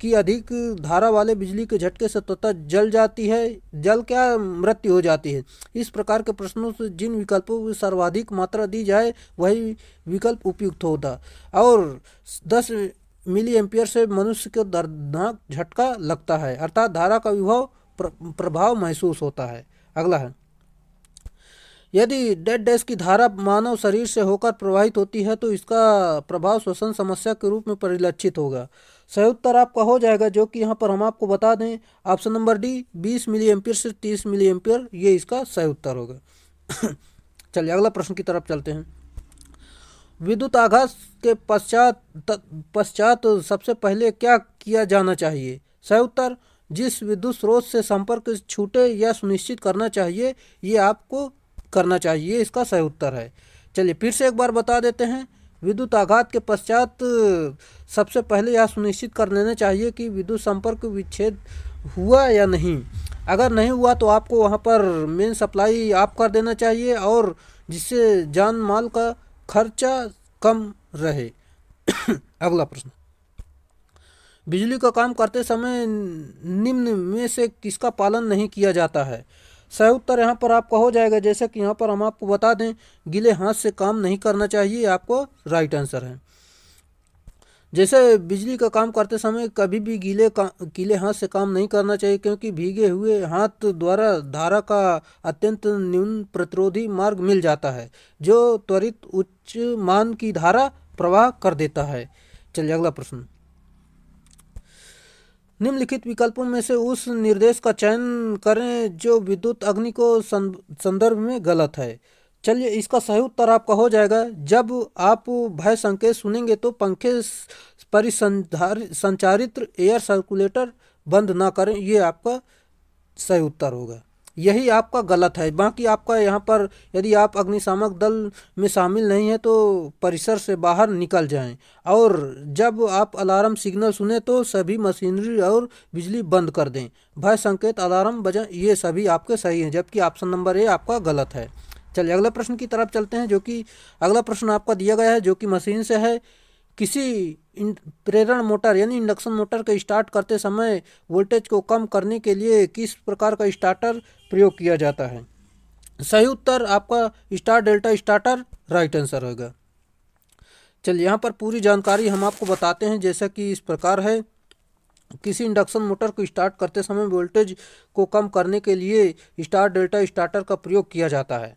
की अधिक धारा वाले बिजली के झटके से तथा जल जाती है जल क्या मृत्यु हो जाती है इस प्रकार के प्रश्नों से जिन विकल्पों में सर्वाधिक मात्रा दी जाए वही विकल्प उपयुक्त होता और दस मिली एम्पियर से मनुष्य को दर्दनाक झटका लगता है अर्थात धारा का विभाव प्र, प्रभाव महसूस होता है अगला है यदि डेड डेस्क की धारा मानव शरीर से होकर प्रवाहित होती है तो इसका प्रभाव श्वसन समस्या के रूप में परिलक्षित होगा सही उत्तर आपका हो जाएगा जो कि यहाँ पर हम आपको बता दें ऑप्शन नंबर डी बीस मिली एम्पियर से तीस मिली एम्पियर ये इसका सही उत्तर होगा चलिए अगला प्रश्न की तरफ चलते हैं विद्युत आघात के पश्चात पश्चात सबसे पहले क्या किया जाना चाहिए सही उत्तर जिस विद्युत स्रोत से संपर्क छूटे या सुनिश्चित करना चाहिए ये आपको करना चाहिए इसका सही उत्तर है चलिए फिर से एक बार बता देते हैं विद्युत आघात के पश्चात सबसे पहले यह सुनिश्चित कर लेना चाहिए कि विद्युत संपर्क विच्छेद हुआ या नहीं अगर नहीं हुआ तो आपको वहाँ पर मेन सप्लाई आप कर देना चाहिए और जिससे जान माल का खर्चा कम रहे अगला प्रश्न बिजली का काम करते समय निम्न में से किसका पालन नहीं किया जाता है सही उत्तर यहाँ पर आपका हो जाएगा जैसे कि यहाँ पर हम आपको बता दें गीले हाथ से काम नहीं करना चाहिए आपको राइट आंसर है जैसे बिजली का काम करते समय कभी भी गीले का गीले हाथ से काम नहीं करना चाहिए क्योंकि भीगे हुए हाथ द्वारा धारा का अत्यंत न्यून प्रतिरोधी मार्ग मिल जाता है जो त्वरित उच्च मान की धारा प्रवाह कर देता है चलिए अगला प्रश्न निम्नलिखित विकल्पों में से उस निर्देश का चयन करें जो विद्युत अग्नि को संदर्भ में गलत है चलिए इसका सही उत्तर आपका हो जाएगा जब आप भय संकेत सुनेंगे तो पंखे परिसंचारित एयर सर्कुलेटर बंद ना करें ये आपका सही उत्तर होगा यही आपका गलत है बाकी आपका यहाँ पर यदि आप अग्निशामक दल में शामिल नहीं हैं तो परिसर से बाहर निकल जाएं और जब आप अलार्म सिग्नल सुने तो सभी मशीनरी और बिजली बंद कर दें भय संकेत अलार्म बजा ये सभी आपके सही हैं जबकि ऑप्शन नंबर ए आपका गलत है चलिए अगला प्रश्न की तरफ चलते हैं जो कि अगला प्रश्न आपका दिया गया है जो कि मशीन से है किसी प्रेरण मोटर यानी इंडक्शन मोटर का स्टार्ट करते समय वोल्टेज को कम करने के लिए किस प्रकार का स्टार्टर प्रयोग किया जाता है सही उत्तर आपका star delta starter right answer होगा चलिए यहाँ पर पूरी जानकारी हम आपको बताते हैं जैसा कि इस प्रकार है किसी इंडक्शन मोटर को स्टार्ट करते समय वोल्टेज को कम करने के लिए स्टार डेल्टा स्टार्टर का प्रयोग किया जाता है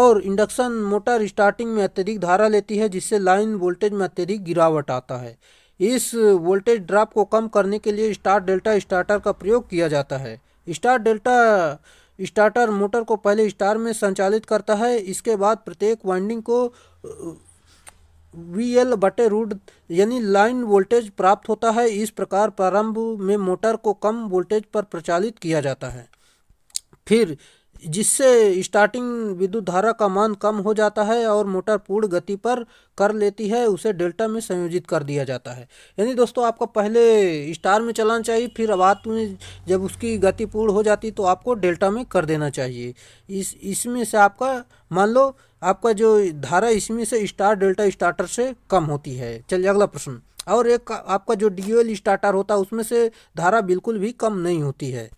और इंडक्शन मोटर स्टार्टिंग में अत्यधिक धारा लेती है जिससे लाइन वोल्टेज में अत्यधिक गिरावट आता है इस वोल्टेज ड्रॉप को कम करने के लिए स्टार डेल्टा स्टार्टर का प्रयोग किया जाता है स्टार डेल्टा स्टार्टर मोटर को पहले स्टार में संचालित करता है इसके बाद प्रत्येक वाइंडिंग को वी एल बटे रूट यानी लाइन वोल्टेज प्राप्त होता है इस प्रकार प्रारंभ में मोटर को कम वोल्टेज पर प्रचालित किया जाता है फिर जिससे स्टार्टिंग विद्युत धारा का मान कम हो जाता है और मोटर पूर्ण गति पर कर लेती है उसे डेल्टा में संयोजित कर दिया जाता है यानी दोस्तों आपको पहले स्टार में चलाना चाहिए फिर अवात में जब उसकी गति पूर्ण हो जाती तो आपको डेल्टा में कर देना चाहिए इस इसमें से आपका मान लो आपका जो धारा इसमें से स्टार डेल्टा स्टार्टर से कम होती है चलिए अगला प्रश्न और एक आपका जो डी स्टार्टर होता है उसमें से धारा बिल्कुल भी कम नहीं होती है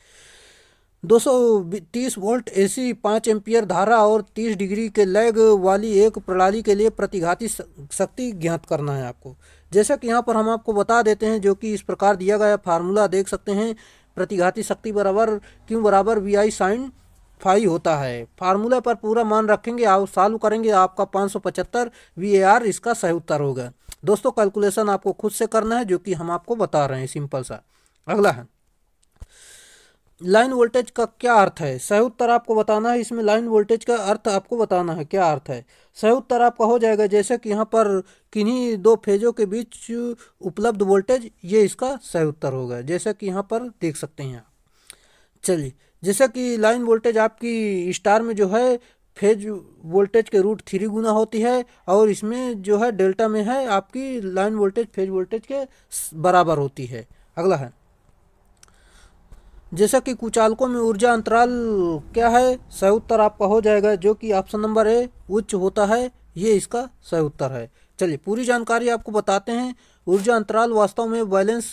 230 वोल्ट एसी 5 एम्पियर धारा और 30 डिग्री के लैग वाली एक प्रणाली के लिए प्रतिघाती शक्ति ज्ञात करना है आपको जैसा कि यहाँ पर हम आपको बता देते हैं जो कि इस प्रकार दिया गया फार्मूला देख सकते हैं प्रतिघाती शक्ति बराबर क्यों बराबर वी आई साइन फाई होता है फार्मूला पर पूरा मान रखेंगे आप सालू करेंगे आपका पाँच सौ पचहत्तर वी ए आर इसका सही उत्तर होगा दोस्तों कैलकुलेशन आपको खुद से करना है जो कि हम आपको बता रहे हैं सिंपल सा अगला है लाइन वोल्टेज का क्या अर्थ है सही उत्तर आपको बताना है इसमें लाइन वोल्टेज का अर्थ आपको बताना है क्या अर्थ है सही उत्तर आपका हो जाएगा जैसे कि यहाँ पर किन्हीं दो फेजों के बीच उपलब्ध वोल्टेज ये इसका सही उत्तर होगा जैसे कि यहाँ पर देख सकते हैं आप चलिए जैसे कि लाइन वोल्टेज आपकी स्टार में जो है फेज वोल्टेज के रूट थ्री गुना होती है और इसमें जो है डेल्टा में है आपकी लाइन वोल्टेज फेज वोल्टेज के बराबर होती है अगला है जैसा कि कुचालकों में ऊर्जा अंतराल क्या है सही उत्तर आपका हो जाएगा जो कि ऑप्शन नंबर ए उच्च होता है ये इसका सही उत्तर है चलिए पूरी जानकारी आपको बताते हैं ऊर्जा अंतराल वास्तव में बैलेंस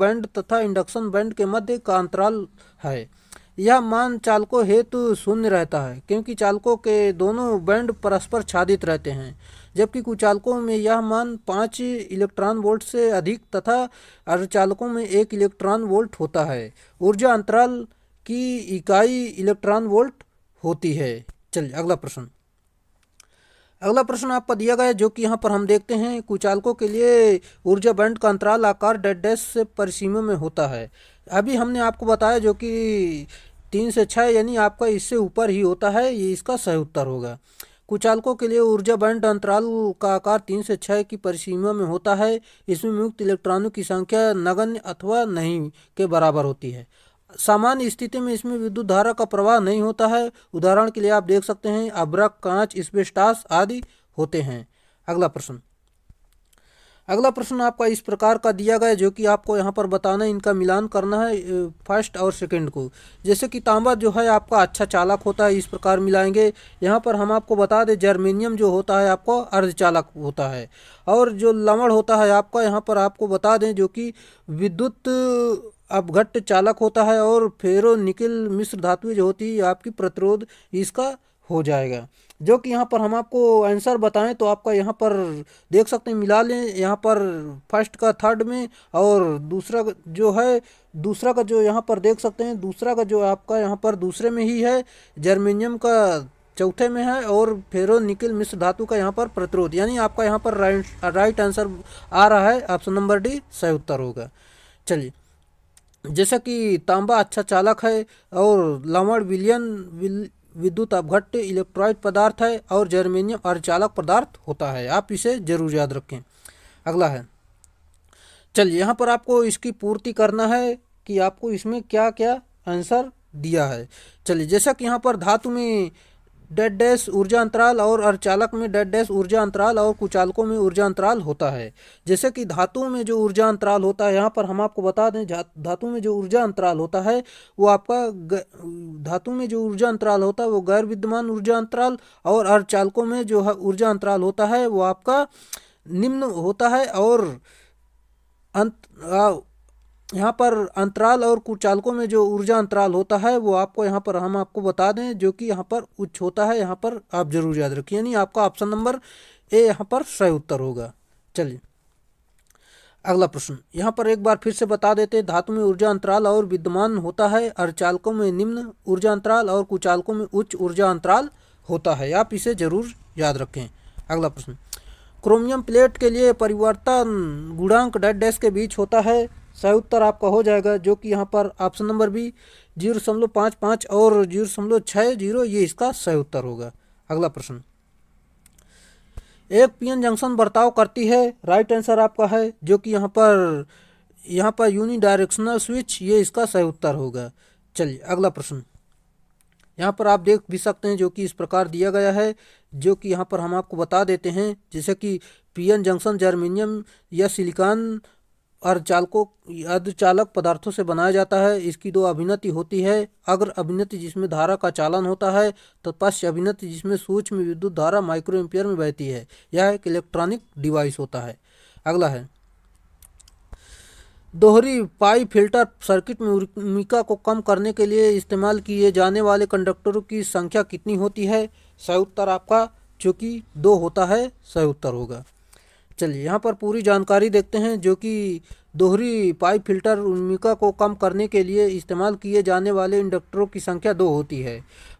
बैंड तथा इंडक्शन बैंड के मध्य का अंतराल है यह मान चालकों हेतु शून्य रहता है क्योंकि चालकों के दोनों बैंड परस्पर छादित रहते हैं जबकि कुचालकों में यह मान पाँच इलेक्ट्रॉन वोल्ट से अधिक तथा अर्धचालकों में एक इलेक्ट्रॉन वोल्ट होता है ऊर्जा अंतराल की इकाई इलेक्ट्रॉन वोल्ट होती है चलिए अगला प्रश्न अगला प्रश्न आपका दिया गया जो कि यहाँ पर हम देखते हैं कुचालकों के लिए ऊर्जा बैंड का अंतराल आकार डेड डेस्क से परिसीमों में होता है अभी हमने आपको बताया जो कि तीन से छः यानी आपका इससे ऊपर ही होता है ये इसका सही उत्तर होगा कुचालकों के लिए ऊर्जा बैंड अंतराल का आकार तीन से छः की परिसीमा में होता है इसमें मुक्त इलेक्ट्रॉनों की संख्या नगण्य अथवा नहीं के बराबर होती है सामान्य स्थिति में इसमें विद्युत धारा का प्रवाह नहीं होता है उदाहरण के लिए आप देख सकते हैं अब्रक कांच स्पेस्टास आदि होते हैं अगला प्रश्न अगला प्रश्न आपका इस प्रकार का दिया गया जो कि आपको यहाँ पर बताना है इनका मिलान करना है फर्स्ट और सेकंड को जैसे कि तांबा जो है आपका अच्छा चालक होता है इस प्रकार मिलाएंगे यहाँ पर हम आपको बता दें जर्मेनियम जो होता है आपको अर्धचालक होता है और जो लवण होता है आपका यहाँ पर आपको बता दें जो कि विद्युत अपघट्ट चालक होता है और फेरो निकिल मिश्र धातु जो होती है आपकी प्रतिरोध इसका हो जाएगा जो कि यहाँ पर हम आपको आंसर बताएं तो आपका यहाँ पर देख सकते हैं मिला लें यहाँ पर फर्स्ट का थर्ड में और दूसरा जो है दूसरा का जो यहाँ पर देख सकते हैं दूसरा का जो आपका यहाँ पर दूसरे में ही है जर्मेनियम का चौथे में है और फेरो निकिल मिश्र धातु का यहाँ पर प्रतिरोध यानी आपका यहाँ पर राइट राइट आंसर आ रहा है ऑप्शन नंबर डी सही उत्तर होगा चलिए जैसा कि तांबा अच्छा चालक है और लवण विलियन विल विद्युत अपघट्य इलेक्ट्रॉइड पदार्थ है और जर्मेनियम अर्चालक पदार्थ होता है आप इसे जरूर याद रखें अगला है चलिए यहाँ पर आपको इसकी पूर्ति करना है कि आपको इसमें क्या क्या आंसर दिया है चलिए जैसा कि यहाँ पर धातु में डेड डैश ऊर्जा अंतराल और अर्चालक में डेड डैश ऊर्जा अंतराल और कुचालकों में ऊर्जा अंतराल होता है जैसे कि धातुओं में जो ऊर्जा अंतराल होता है यहाँ पर हम आपको बता दें धातु में जो ऊर्जा अंतराल होता है वो आपका धातु में जो ऊर्जा अंतराल होता है वो गैर विद्यमान ऊर्जा अंतराल और अर्चालकों में जो ऊर्जा अंतराल होता है वो आपका निम्न होता है और अंत यहाँ पर अंतराल और कुचालकों में जो ऊर्जा अंतराल होता है वो आपको यहाँ पर हम आपको बता दें जो कि यहाँ पर उच्च होता है यहाँ पर आप जरूर याद रखिए यानी आपका ऑप्शन नंबर ए यहाँ पर सही उत्तर होगा चलिए अगला प्रश्न यहाँ पर एक बार फिर से बता देते हैं धातु में ऊर्जा अंतराल और विद्यमान होता है अर्चालकों में निम्न ऊर्जा अंतराल और कुचालकों में उच्च ऊर्जा अंतराल होता है आप इसे जरूर याद रखें अगला प्रश्न क्रोमियम प्लेट के लिए परिवर्तन गुणांक डेड डेस्क के बीच होता है सही उत्तर आपका हो जाएगा जो कि यहाँ पर ऑप्शन नंबर बी जीरो दशमलव पाँच पाँच और जीरो समलो छः जीरो ये इसका सही उत्तर होगा अगला प्रश्न एक पीएन जंक्शन बर्ताव करती है राइट आंसर आपका है जो कि यहाँ पर यहाँ पर यूनि डायरेक्शनल स्विच ये इसका सही उत्तर होगा चलिए अगला प्रश्न यहाँ पर आप देख भी सकते हैं जो कि इस प्रकार दिया गया है जो कि यहाँ पर हम आपको बता देते हैं जैसे कि पीएन जंक्शन जर्मेनियम या सिलिकॉन अर्धचालकों अर्धचालक पदार्थों से बनाया जाता है इसकी दो अभिनति होती है अग्र अभिनति जिसमें धारा का चालन होता है तत्पश्च अभिनति जिसमें सूक्ष्म विद्युत धारा माइक्रो एम्पियर में बहती है यह एक इलेक्ट्रॉनिक डिवाइस होता है अगला है दोहरी पाई फिल्टर सर्किट में उर्मिका को कम करने के लिए इस्तेमाल किए जाने वाले कंडक्टरों की संख्या कितनी होती है सही उत्तर आपका चूँकि दो होता है सही उत्तर होगा चलिए यहाँ पर पूरी जानकारी देखते हैं जो कि दोहरी पाइप फिल्टर उन्मिका को कम करने के लिए इस्तेमाल किए जाने वाले इंडक्टरों की संख्या दो होती है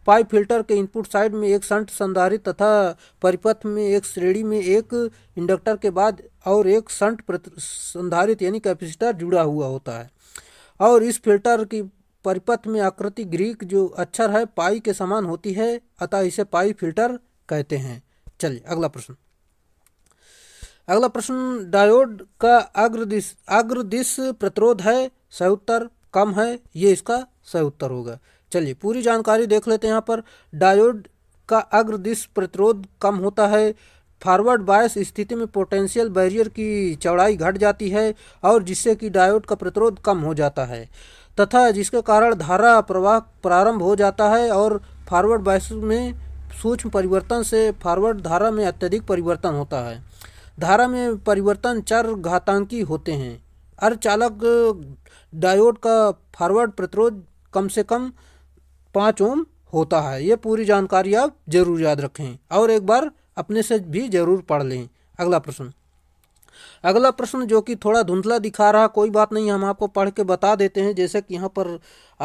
पाइप फिल्टर के इनपुट साइड में एक संट संधारित तथा परिपथ में एक श्रेणी में एक इंडक्टर के बाद और एक संट संधारित यानी कैपेसिटर जुड़ा हुआ होता है और इस फिल्टर की परिपथ में आकृति ग्रीक जो अक्षर है पाई के समान होती है अतः इसे पाई फिल्टर कहते हैं चलिए अगला प्रश्न अगला प्रश्न डायोड का अग्रदिश अग्रदिश प्रतिरोध है सही उत्तर कम है ये इसका सही उत्तर होगा चलिए पूरी जानकारी देख लेते हैं यहाँ पर डायोड का अग्रदिश प्रतिरोध कम होता है फॉरवर्ड बायस स्थिति में पोटेंशियल बैरियर की चौड़ाई घट जाती है और जिससे कि डायोड का प्रतिरोध कम हो जाता है तथा जिसके कारण धारा प्रवाह प्रारंभ हो जाता है और फॉरवर्ड बायस में सूक्ष्म परिवर्तन से फॉरवर्ड धारा में अत्यधिक परिवर्तन होता है धारा में परिवर्तन चर घातांकी होते हैं अर चालक डायोड का फॉरवर्ड प्रतिरोध कम से कम पाँच ओम होता है ये पूरी जानकारी आप जरूर याद रखें और एक बार अपने से भी जरूर पढ़ लें अगला प्रश्न अगला प्रश्न जो कि थोड़ा धुंधला दिखा रहा कोई बात नहीं हम आपको पढ़ के बता देते हैं जैसे कि यहाँ पर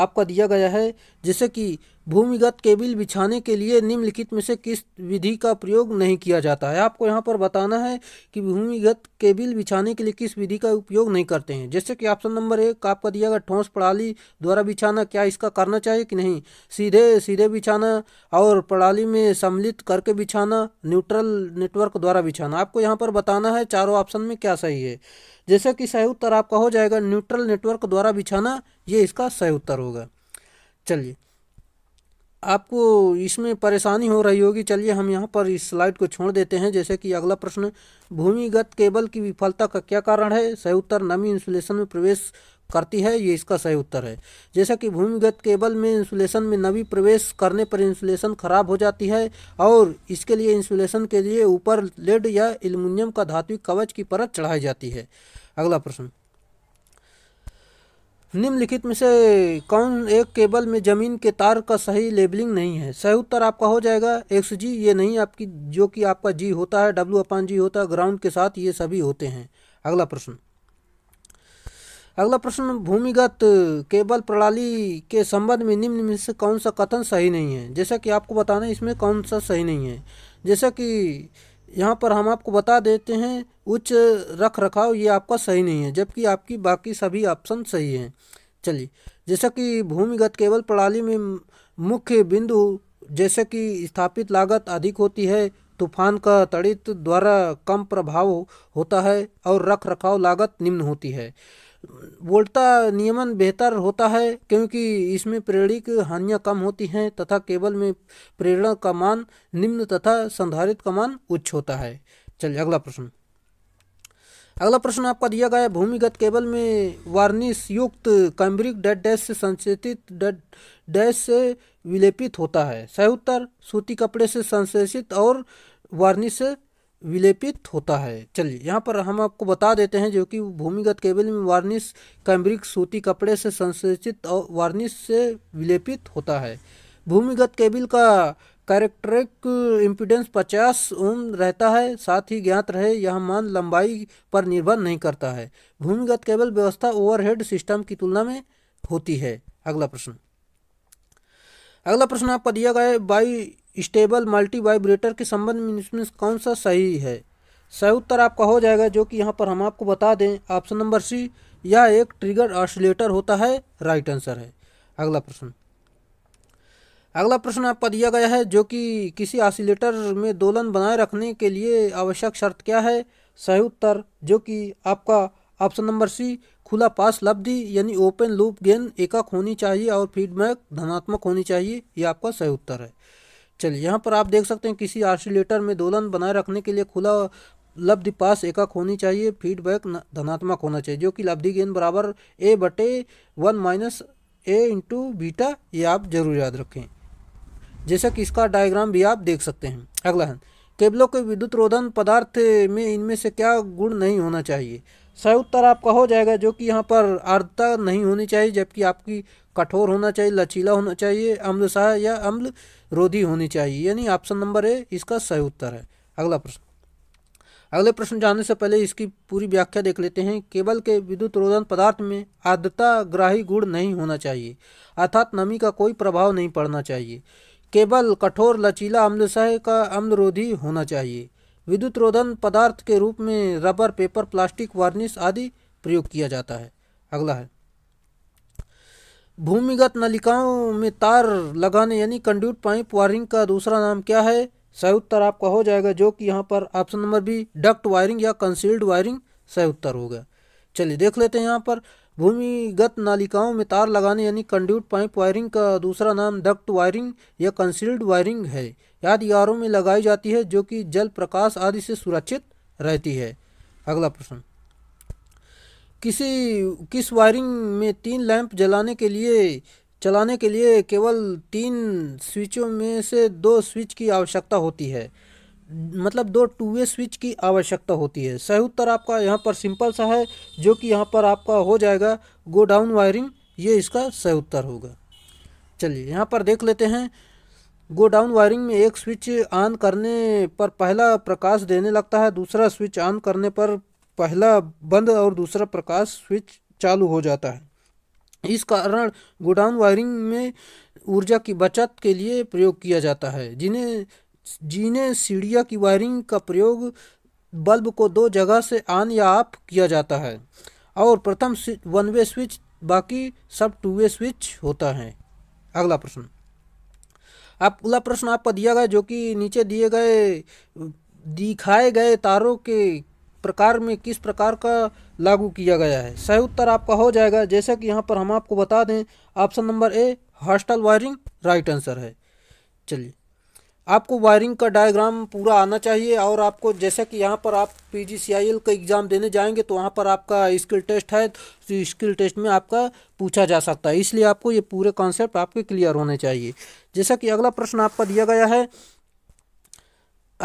आपका दिया गया है जैसे कि भूमिगत केबिल बिछाने के लिए निम्नलिखित में से किस विधि का प्रयोग नहीं किया जाता है आपको यहाँ पर बताना है कि भूमिगत केबिल बिछाने के लिए किस विधि का उपयोग नहीं करते हैं जैसे कि ऑप्शन नंबर एक आपका दिया गया ठोस प्रणाली द्वारा बिछाना क्या इसका करना चाहिए कि नहीं सीधे सीधे बिछाना और प्रणाली में सम्मिलित करके बिछाना न्यूट्रल नेटवर्क द्वारा बिछाना आपको यहाँ पर बताना है चारों ऑप्शन में क्या सही है जैसे कि सही उत्तर आपका हो जाएगा न्यूट्रल नेटवर्क द्वारा बिछाना ये इसका सही उत्तर होगा चलिए आपको इसमें परेशानी हो रही होगी चलिए हम यहाँ पर इस स्लाइड को छोड़ देते हैं जैसे कि अगला प्रश्न भूमिगत केबल की विफलता का क्या कारण है सही उत्तर नमी इंसुलेशन में प्रवेश करती है ये इसका सही उत्तर है जैसा कि भूमिगत केबल में इंसुलेशन में नमी प्रवेश करने पर इंसुलेशन खराब हो जाती है और इसके लिए इंसुलेशन के लिए ऊपर लेड या एल्यूमिनियम का धातु कवच की परत चढ़ाई जाती है अगला प्रश्न निम्नलिखित में से कौन एक केबल में ज़मीन के तार का सही लेबलिंग नहीं है सही उत्तर आपका हो जाएगा एक्स जी ये नहीं आपकी जो कि आपका जी होता है डब्ल्यू अपान जी होता है ग्राउंड के साथ ये सभी होते हैं अगला प्रश्न अगला प्रश्न भूमिगत केबल प्रणाली के संबंध में निम्न में से कौन सा कथन सही नहीं है जैसा कि आपको बताना है इसमें कौन सा सही नहीं है जैसा कि यहाँ पर हम आपको बता देते हैं उच्च रख रखाव ये आपका सही नहीं है जबकि आपकी बाकी सभी ऑप्शन सही हैं चलिए जैसा कि भूमिगत केवल प्रणाली में मुख्य बिंदु जैसे कि स्थापित लागत अधिक होती है तूफान का तड़ित द्वारा कम प्रभाव होता है और रख रखाव लागत निम्न होती है वोल्टा नियमन बेहतर होता है क्योंकि इसमें प्रेरणिक हानियां कम होती हैं तथा केबल में प्रेरणा का मान निम्न तथा संधारित का मान उच्च होता है चलिए अगला प्रश्न अगला प्रश्न आपका दिया गया है भूमिगत केबल में वार्निश युक्त कैम्ब्रिक डेड डैश से संचेतित डेड डैश से विलेपित होता है सही उत्तर सूती कपड़े से संश्लेषित और वार्निश से विलेपित होता है चलिए यहाँ पर हम आपको बता देते हैं जो कि भूमिगत केबल में वार्निश कैम्ब्रिक सूती कपड़े से संश्लेषित और वार्निश से विलेपित होता है भूमिगत केबल का कैरेक्टरिक इम्पिडेंस 50 ओम रहता है साथ ही ज्ञात रहे यह मान लंबाई पर निर्भर नहीं करता है भूमिगत केबल व्यवस्था ओवरहेड सिस्टम की तुलना में होती है अगला प्रश्न अगला प्रश्न आपका दिया गया है बाई स्टेबल मल्टी वाइब्रेटर के संबंध में इसमें कौन सा सही है सही उत्तर आपका हो जाएगा जो कि यहाँ पर हम आपको बता दें ऑप्शन नंबर सी यह एक ट्रिगर ऑसिलेटर होता है राइट आंसर है अगला प्रश्न अगला प्रश्न आपका दिया गया है जो कि किसी ऑसिलेटर में दोलन बनाए रखने के लिए आवश्यक शर्त क्या है सही उत्तर जो कि आपका ऑप्शन नंबर सी खुला पास लब्धि यानी ओपन लूप गेन एकक होनी चाहिए और फीडबैक धनात्मक होनी चाहिए यह आपका सही उत्तर है चलिए यहाँ पर आप देख सकते हैं किसी आर्सिलेटर में दोलन बनाए रखने के लिए खुला लब्धि पास एकक होनी चाहिए फीडबैक धनात्मक होना चाहिए जो कि लब्धि गेंद बराबर ए बटे one minus A into beta ये आप जरूर याद रखें जैसा कि इसका डायग्राम भी आप देख सकते हैं अगला है केबलों के विद्युत रोधन पदार्थ में इनमें से क्या गुण नहीं होना चाहिए सही उत्तर आपका हो जाएगा जो कि यहाँ पर आर्द्रता नहीं होनी चाहिए जबकि आपकी कठोर होना चाहिए लचीला होना चाहिए सहाय या अम्ल रोधी होनी चाहिए यानी ऑप्शन नंबर ए इसका सही उत्तर है अगला प्रश्न अगले प्रश्न जानने से पहले इसकी पूरी व्याख्या देख लेते हैं केवल के विद्युत रोधन पदार्थ में आर्द्रता ग्राही गुण नहीं होना चाहिए अर्थात नमी का कोई प्रभाव नहीं पड़ना चाहिए केवल कठोर लचीला सहाय का अम्ल रोधी होना चाहिए विद्युत रोधन पदार्थ के रूप में रबर पेपर प्लास्टिक वार्निश आदि प्रयोग किया जाता है अगला है भूमिगत नलिकाओं में तार लगाने यानी कंड्यूट पाइप वायरिंग का दूसरा नाम क्या है सही उत्तर आपका हो जाएगा जो कि यहाँ पर option number B duct wiring या कंसील्ड वायरिंग सही उत्तर हो गया चलिए देख लेते हैं यहाँ पर भूमिगत नालिकाओं में तार लगाने यानी कंड्यूट पाइप वायरिंग का दूसरा नाम डक्ट वायरिंग या कंसील्ड वायरिंग है या दीवारों में लगाई जाती है जो कि जल प्रकाश आदि से सुरक्षित रहती है अगला प्रश्न किसी किस वायरिंग में तीन लैंप जलाने के लिए चलाने के लिए केवल तीन स्विचों में से दो स्विच की आवश्यकता होती है मतलब दो टू वे स्विच की आवश्यकता होती है सही उत्तर आपका यहाँ पर सिंपल सा है जो कि यहाँ पर आपका हो जाएगा गो डाउन वायरिंग ये इसका सही उत्तर होगा चलिए यहाँ पर देख लेते हैं गो डाउन वायरिंग में एक स्विच ऑन करने पर पहला प्रकाश देने लगता है दूसरा स्विच ऑन करने पर पहला बंद और दूसरा प्रकाश स्विच चालू हो जाता है इस कारण गोडाउन वायरिंग में ऊर्जा की बचत के लिए प्रयोग किया जाता है जिन्हें जिन्हें सीढ़िया की वायरिंग का प्रयोग बल्ब को दो जगह से ऑन या ऑफ किया जाता है और प्रथम वन वे स्विच बाकी सब टू वे स्विच होता है अगला प्रश्न अब अगला प्रश्न आपका दिया गया जो कि नीचे दिए गए दिखाए गए तारों के प्रकार में किस प्रकार का लागू किया गया है सही उत्तर आपका हो जाएगा जैसा कि यहाँ पर हम आपको बता दें option number A hostel wiring right answer है चलिए आपको वायरिंग का डायग्राम पूरा आना चाहिए और आपको जैसा कि यहाँ पर आप P G C I L का एग्ज़ाम देने जाएंगे तो वहाँ पर आपका स्किल टेस्ट है तो स्किल टेस्ट में आपका पूछा जा सकता है इसलिए आपको ये पूरे कॉन्सेप्ट आपके क्लियर होने चाहिए जैसा कि अगला प्रश्न आपका दिया गया है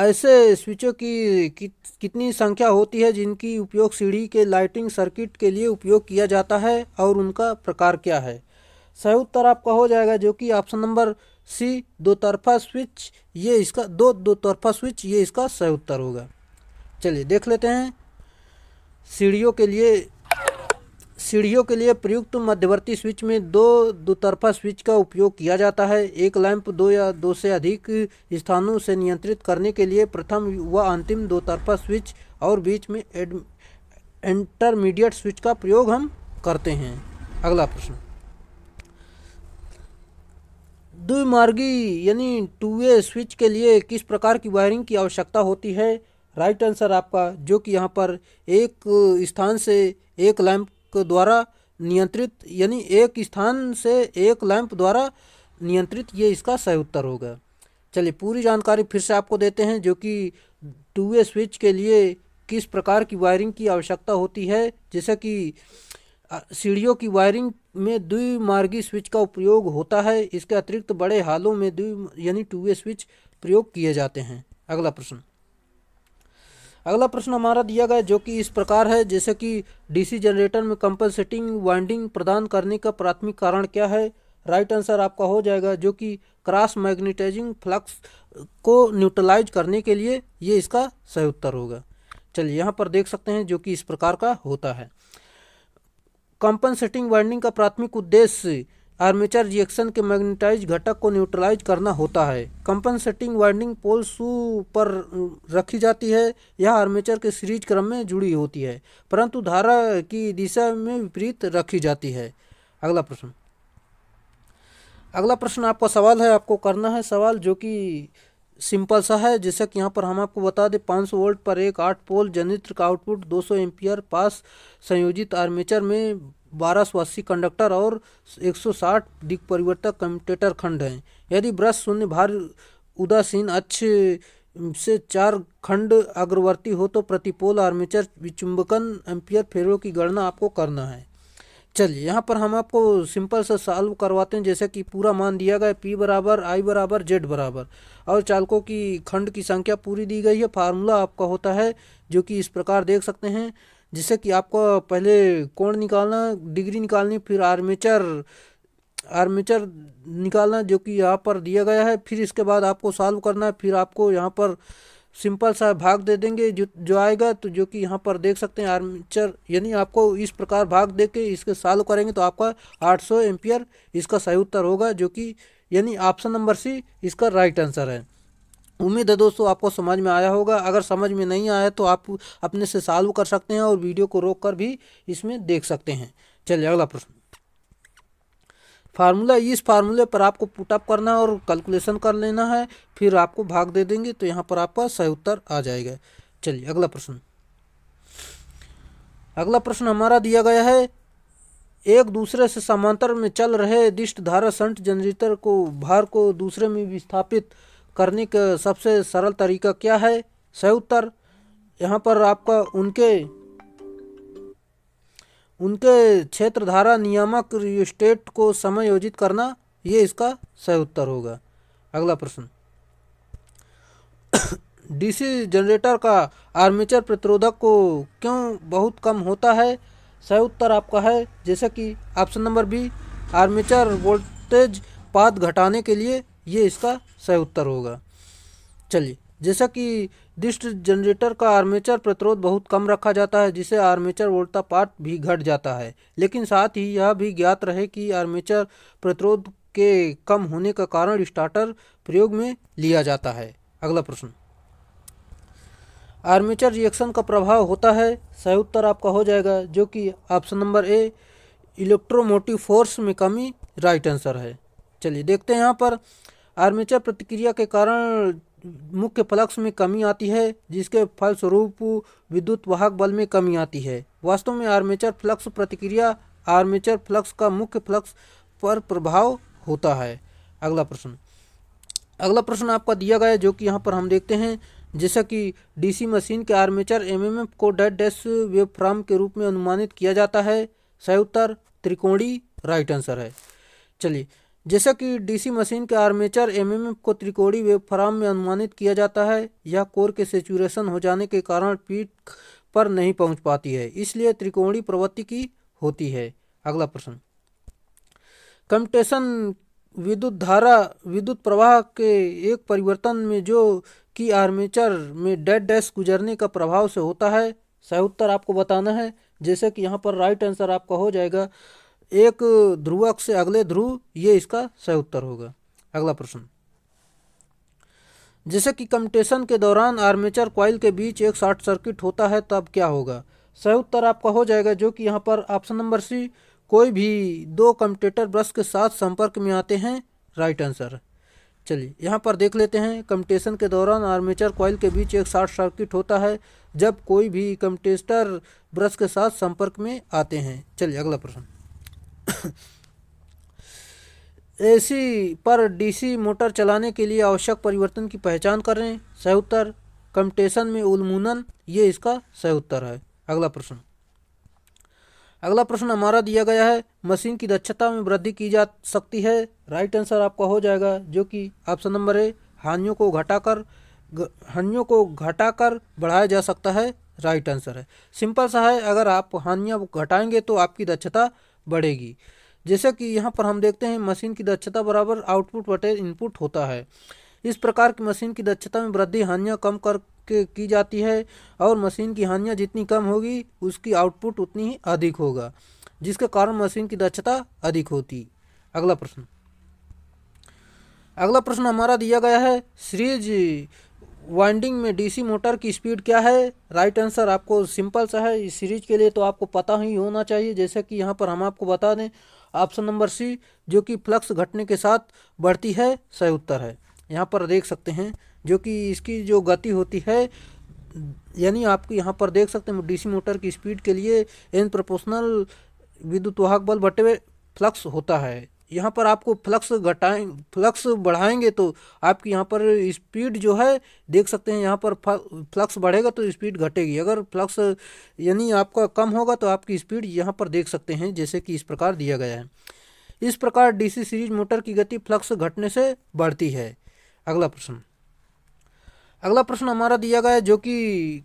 ऐसे स्विचों की कि, कितनी संख्या होती है जिनकी उपयोग सीढ़ी के लाइटिंग सर्किट के लिए उपयोग किया जाता है और उनका प्रकार क्या है सही उत्तर आपका हो जाएगा जो कि ऑप्शन नंबर सी दो तरफा स्विच ये इसका दो दो तरफा स्विच ये इसका सही उत्तर होगा चलिए देख लेते हैं सीढ़ियों के लिए सीढ़ियों के लिए प्रयुक्त मध्यवर्ती स्विच में दो दोतरफा स्विच का उपयोग किया जाता है एक लैंप दो या दो से अधिक स्थानों से नियंत्रित करने के लिए प्रथम व अंतिम दोतरफा स्विच और बीच में इंटरमीडिएट स्विच का प्रयोग हम करते हैं अगला प्रश्न द्विमार्गी यानी टू वे स्विच के लिए किस प्रकार की वायरिंग की आवश्यकता होती है राइट आंसर आपका जो कि यहाँ पर एक स्थान से एक लैंप द्वारा नियंत्रित यानी एक स्थान से एक लैंप द्वारा नियंत्रित ये इसका सही उत्तर होगा चलिए पूरी जानकारी फिर से आपको देते हैं जो कि टू वे स्विच के लिए किस प्रकार की वायरिंग की आवश्यकता होती है जैसे कि सीढ़ियों की वायरिंग में द्विमार्गी स्विच का उपयोग होता है इसके अतिरिक्त बड़े हालों में द्वि यानी टू वे स्विच प्रयोग किए जाते हैं अगला प्रश्न अगला प्रश्न हमारा दिया गया जो कि इस प्रकार है जैसे कि डीसी जनरेटर में कंपनसेटिंग वाइंडिंग प्रदान करने का प्राथमिक कारण क्या है राइट आंसर आपका हो जाएगा जो कि क्रॉस मैग्नेटाइजिंग फ्लक्स को न्यूट्रलाइज करने के लिए ये इसका सही उत्तर होगा चलिए यहाँ पर देख सकते हैं जो कि इस प्रकार का होता है कंपनसेटिंग वाइंडिंग का प्राथमिक उद्देश्य आर्मेचर रिएक्शन के मैग्नेटाइज घटक को न्यूट्रलाइज करना होता है कंपनसेटिंग वाइंडिंग पोल शू पर रखी जाती है यह आर्मेचर के सीरीज क्रम में जुड़ी होती है परंतु धारा की दिशा में विपरीत रखी जाती है अगला प्रश्न अगला प्रश्न आपका सवाल है आपको करना है सवाल जो कि सिंपल सा है जैसे कि यहाँ पर हम आपको बता दें पाँच वोल्ट पर एक आठ पोल जनित्र का आउटपुट दो एम्पियर पास संयोजित आर्मेचर में बारह सौ अस्सी कंडक्टर और 160 दिग परिवर्तक कम्यूटेटर खंड हैं यदि ब्रश शून्य भार उदासीन अच्छ से चार खंड अग्रवर्ती हो तो प्रतिपोल आर्मेचर विचुंबकन एम्पियर फेरों की गणना आपको करना है चलिए यहाँ पर हम आपको सिंपल सा सॉल्व करवाते हैं जैसे कि पूरा मान दिया गया पी बराबर आई बराबर जेड बराबर और चालकों की खंड की संख्या पूरी दी गई है फार्मूला आपका होता है जो कि इस प्रकार देख सकते हैं जिससे कि आपको पहले कोण निकालना डिग्री निकालनी फिर आर्मेचर आर्मेचर निकालना जो कि यहाँ पर दिया गया है फिर इसके बाद आपको सॉल्व करना है फिर आपको यहाँ पर सिंपल सा भाग दे देंगे जो जो आएगा तो जो कि यहाँ पर देख सकते हैं आर्मेचर यानी आपको इस प्रकार भाग दे के इसके सॉल्व करेंगे तो आपका 800 सौ एम्पियर इसका सही उत्तर होगा जो कि यानी ऑप्शन नंबर सी इसका राइट आंसर है उम्मीद है दोस्तों आपको समझ में आया होगा अगर समझ में नहीं आया तो आप अपने से सॉल्व कर सकते हैं और वीडियो को रोक कर भी इसमें देख सकते हैं चलिए अगला प्रश्न फार्मूला इस फार्मूले पर आपको पुटअप करना और कैलकुलेशन कर लेना है फिर आपको भाग दे देंगे तो यहाँ पर आपका सही उत्तर आ जाएगा चलिए अगला प्रश्न अगला प्रश्न हमारा दिया गया है एक दूसरे से समांतर में चल रहे दिष्ट धारा संट जनरेटर को भार को दूसरे में विस्थापित करने का सबसे सरल तरीका क्या है सही उत्तर यहाँ पर आपका उनके उनके क्षेत्र धारा नियामक स्टेट को समायोजित करना ये इसका सही उत्तर होगा अगला प्रश्न डीसी जनरेटर का आर्मेचर प्रतिरोधक को क्यों बहुत कम होता है सही उत्तर आपका है जैसा कि option number B armature voltage path घटाने के लिए ये इसका सही उत्तर होगा चलिए जैसा कि डिस्ट जनरेटर का आर्मेचर प्रतिरोध बहुत कम रखा जाता है जिससे आर्मेचर वोल्टा पार्ट भी घट जाता है लेकिन साथ ही यह भी ज्ञात रहे कि आर्मेचर प्रतिरोध के कम होने का कारण स्टार्टर प्रयोग में लिया जाता है अगला प्रश्न आर्मेचर रिएक्शन का प्रभाव होता है सही उत्तर आपका हो जाएगा जो कि option number A electromotive force में कमी राइट आंसर है चलिए देखते हैं यहाँ पर आर्मेचर प्रतिक्रिया के कारण मुख्य फ्लक्स में कमी आती है जिसके फलस्वरूप विद्युत वाहक बल में कमी आती है वास्तव में आर्मेचर फ्लक्स प्रतिक्रिया आर्मेचर फ्लक्स का मुख्य फ्लक्स पर प्रभाव होता है अगला प्रश्न अगला प्रश्न आपका दिया गया है जो कि यहाँ पर हम देखते हैं जैसा कि डीसी मशीन के आर्मेचर एमएमएफ को डेड डैश वेब फ्राम के रूप में अनुमानित किया जाता है सही उत्तर त्रिकोणी राइट आंसर है चलिए जैसे कि डीसी मशीन के आर्मेचर एमएमएफ को त्रिकोणी वेब फार्म में अनुमानित किया जाता है यह कोर के सेचुरेशन हो जाने के कारण पीठ पर नहीं पहुंच पाती है इसलिए त्रिकोणी प्रवृत्ति की होती है अगला प्रश्न कम्पटेशन विद्युत धारा विद्युत प्रवाह के एक परिवर्तन में जो कि आर्मेचर में डेड डैश गुजरने का प्रभाव से होता है सही उत्तर आपको बताना है जैसे कि यहाँ पर राइट आंसर आपका हो जाएगा एक ध्रुवक से अगले ध्रुव ये इसका सही उत्तर होगा अगला प्रश्न जैसे कि कम्पटेशन के दौरान आर्मेचर क्वाइल के बीच एक शॉर्ट सर्किट होता है तब क्या होगा सही उत्तर आपका हो जाएगा जो कि यहाँ पर ऑप्शन नंबर सी कोई भी दो कम्पटेटर ब्रश के साथ संपर्क में आते हैं राइट आंसर चलिए यहाँ पर देख लेते हैं कम्पटेशन के दौरान आर्मेचर क्वाइल के बीच एक शॉर्ट सर्किट होता है जब कोई भी कम्पटेस्टर ब्रश के साथ संपर्क में आते हैं चलिए अगला प्रश्न एसी पर डीसी मोटर चलाने के लिए आवश्यक परिवर्तन की पहचान करें सही उत्तर कम्पटेशन में उन्मूलन ये इसका सही उत्तर है अगला प्रश्न अगला प्रश्न हमारा दिया गया है मशीन की दक्षता में वृद्धि की जा सकती है राइट आंसर आपका हो जाएगा जो कि ऑप्शन नंबर ए हानियों को घटाकर हानियों को घटाकर बढ़ाया जा सकता है राइट आंसर है सिंपल सा है अगर आप हानियाँ घटाएंगे तो आपकी दक्षता बढ़ेगी जैसा कि यहाँ पर हम देखते हैं मशीन की दक्षता बराबर आउटपुट बटे इनपुट होता है इस प्रकार की मशीन की दक्षता में वृद्धि हानियाँ कम करके की जाती है और मशीन की हानियाँ जितनी कम होगी उसकी आउटपुट उतनी ही अधिक होगा जिसके कारण मशीन की दक्षता अधिक होती अगला प्रश्न अगला प्रश्न हमारा दिया गया है सीरीज वाइंडिंग में डीसी मोटर की स्पीड क्या है राइट आंसर आपको सिंपल सा है इस सीरीज के लिए तो आपको पता ही होना चाहिए जैसे कि यहाँ पर हम आपको बता दें ऑप्शन नंबर सी जो कि फ्लक्स घटने के साथ बढ़ती है सही उत्तर है यहाँ पर देख सकते हैं जो कि इसकी जो गति होती है यानी आपको यहाँ पर देख सकते हैं डीसी मोटर की स्पीड के लिए इन प्रपोशनल विद्युत वाहक बल बटे फ्लक्स होता है यहाँ पर आपको फ्लक्स घटाएं फ्लक्स बढ़ाएंगे तो आपकी यहाँ पर स्पीड जो है देख सकते हैं यहाँ पर फ्लक्स बढ़ेगा तो स्पीड घटेगी अगर फ्लक्स यानी आपका कम होगा तो आपकी स्पीड यहाँ पर देख सकते हैं जैसे कि इस प्रकार दिया गया है इस प्रकार डीसी सीरीज मोटर की गति फ्लक्स घटने से बढ़ती है अगला प्रश्न अगला प्रश्न हमारा दिया गया है जो कि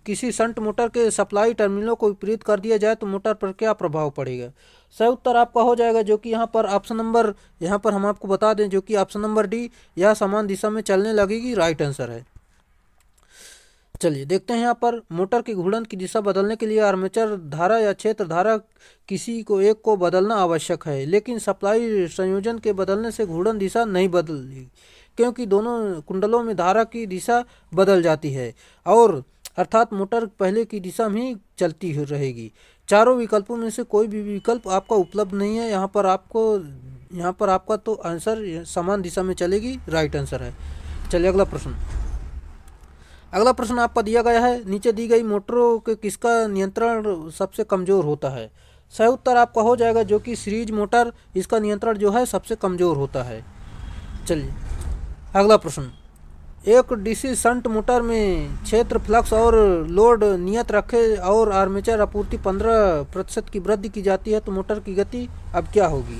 किसी संट मोटर के सप्लाई टर्मिनलों को विपरीत कर दिया जाए तो मोटर पर क्या प्रभाव पड़ेगा सही उत्तर आपका हो जाएगा जो कि यहाँ पर ऑप्शन नंबर यहाँ पर हम आपको बता दें जो कि ऑप्शन नंबर डी यह समान दिशा में चलने लगेगी राइट आंसर है चलिए देखते हैं यहाँ पर मोटर की घूर्णन की दिशा बदलने के लिए आर्मेचर धारा या क्षेत्र धारा किसी को एक को बदलना आवश्यक है लेकिन सप्लाई संयोजन के बदलने से घूर्णन दिशा नहीं बदलेगी क्योंकि दोनों कुंडलों में धारा की दिशा बदल जाती है और अर्थात मोटर पहले की दिशा में ही चलती रहेगी चारों विकल्पों में से कोई भी विकल्प आपका उपलब्ध नहीं है यहाँ पर आपको यहाँ पर आपका तो आंसर समान दिशा में चलेगी राइट आंसर है चलिए अगला प्रश्न अगला प्रश्न आपका दिया गया है नीचे दी गई मोटरों के किसका नियंत्रण सबसे कमज़ोर होता है सही उत्तर आपका हो जाएगा जो कि सीरीज मोटर इसका नियंत्रण जो है सबसे कमज़ोर होता है चलिए अगला प्रश्न एक डीसी संट मोटर में क्षेत्र फ्लक्स और लोड नियत रखे और आर्मेचर आपूर्ति 15 प्रतिशत की वृद्धि की जाती है तो मोटर की गति अब क्या होगी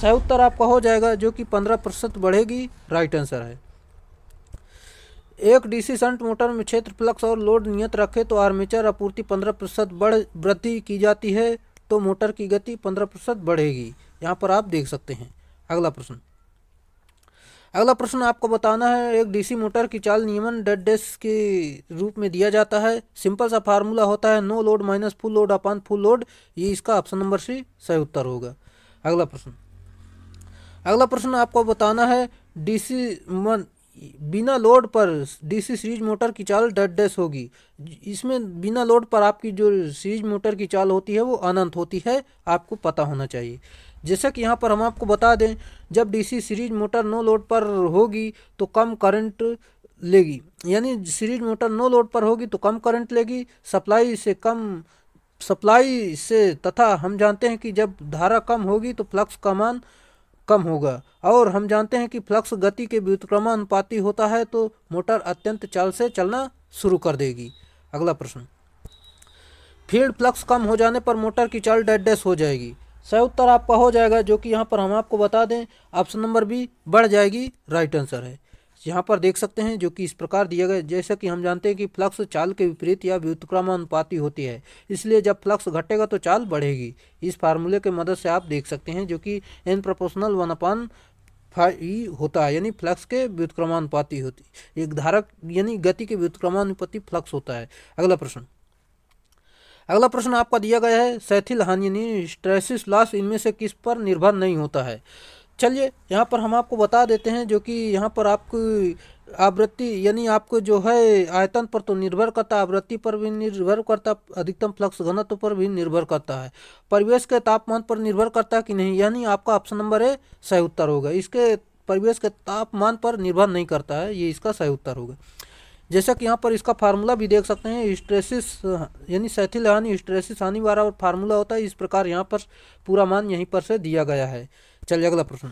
सही उत्तर आपका हो जाएगा जो कि 15 प्रतिशत बढ़ेगी राइट आंसर है एक डीसी संट मोटर में क्षेत्र फ्लक्स और लोड नियत रखे तो आर्मेचर आपूर्ति 15 प्रतिशत बढ़ वृद्धि की जाती है तो मोटर की गति 15 प्रतिशत बढ़ेगी यहाँ पर आप देख सकते हैं अगला प्रश्न अगला प्रश्न आपको बताना है एक डीसी मोटर की चाल नियमन डेड डेस के रूप में दिया जाता है सिंपल सा फार्मूला होता है no load minus full load upon full load ये इसका ऑप्शन नंबर सी सही उत्तर होगा अगला प्रश्न अगला प्रश्न आपको बताना है डीसी मन बिना लोड पर डीसी सीरीज मोटर की चाल डेड डेस होगी इसमें बिना लोड पर आपकी जो सीरीज मोटर की चाल होती है वो अनंत होती है आपको पता होना चाहिए जैसा कि यहाँ पर हम आपको बता दें जब DC series motor no load पर होगी तो कम करंट लेगी यानी सीरीज मोटर नो लोड पर होगी तो कम करंट लेगी सप्लाई से कम सप्लाई से तथा हम जानते हैं कि जब धारा कम होगी तो फ्लक्स का मान कम होगा और हम जानते हैं कि फ्लक्स गति के व्युतक्रमानुपाती होता है तो मोटर अत्यंत चाल से चलना शुरू कर देगी अगला प्रश्न फील्ड फ्लक्स कम हो जाने पर मोटर की चाल डेड डेस हो जाएगी सही उत्तर आपका हो जाएगा जो कि यहाँ पर हम आपको बता दें ऑप्शन नंबर बी बढ़ जाएगी राइट आंसर है यहाँ पर देख सकते हैं जो कि इस प्रकार दिया गया जैसा कि हम जानते हैं कि फ्लक्स चाल के विपरीत या व्युतक्रमानुपाती होती है इसलिए जब फ्लक्स घटेगा तो चाल बढ़ेगी इस फार्मूले के मदद से आप देख सकते हैं जो कि N proportional one upon phi होता है यानी फ्लक्स के व्युतक्रमानुपाती होती एक धारक यानी गति के व्युतक्रमानुपाती फ्लक्स होता है अगला प्रश्न अगला प्रश्न आपका दिया गया है सैथिल हानिनी स्ट्रेसिस लॉस इनमें से किस पर निर्भर नहीं होता है चलिए यहाँ पर हम आपको बता देते हैं जो कि यहाँ पर आपकी आवृत्ति यानी आपको जो है आयतन पर तो निर्भर करता आवृत्ति पर भी निर्भर करता अधिकतम फ्लक्स घनत्व पर भी निर्भर करता है परिवेश के तापमान पर निर्भर करता कि नहीं यानी आपका ऑप्शन नंबर है सही उत्तर होगा इसके परिवेश के तापमान पर निर्भर नहीं करता है ये इसका सही उत्तर होगा जैसा कि यहाँ पर इसका फार्मूला भी देख सकते हैं स्ट्रेसिस यानी शैथिल हानि स्ट्रेसिस हानि वाला फार्मूला होता है इस प्रकार यहाँ पर पूरा मान यहीं पर से दिया गया है चलिए अगला प्रश्न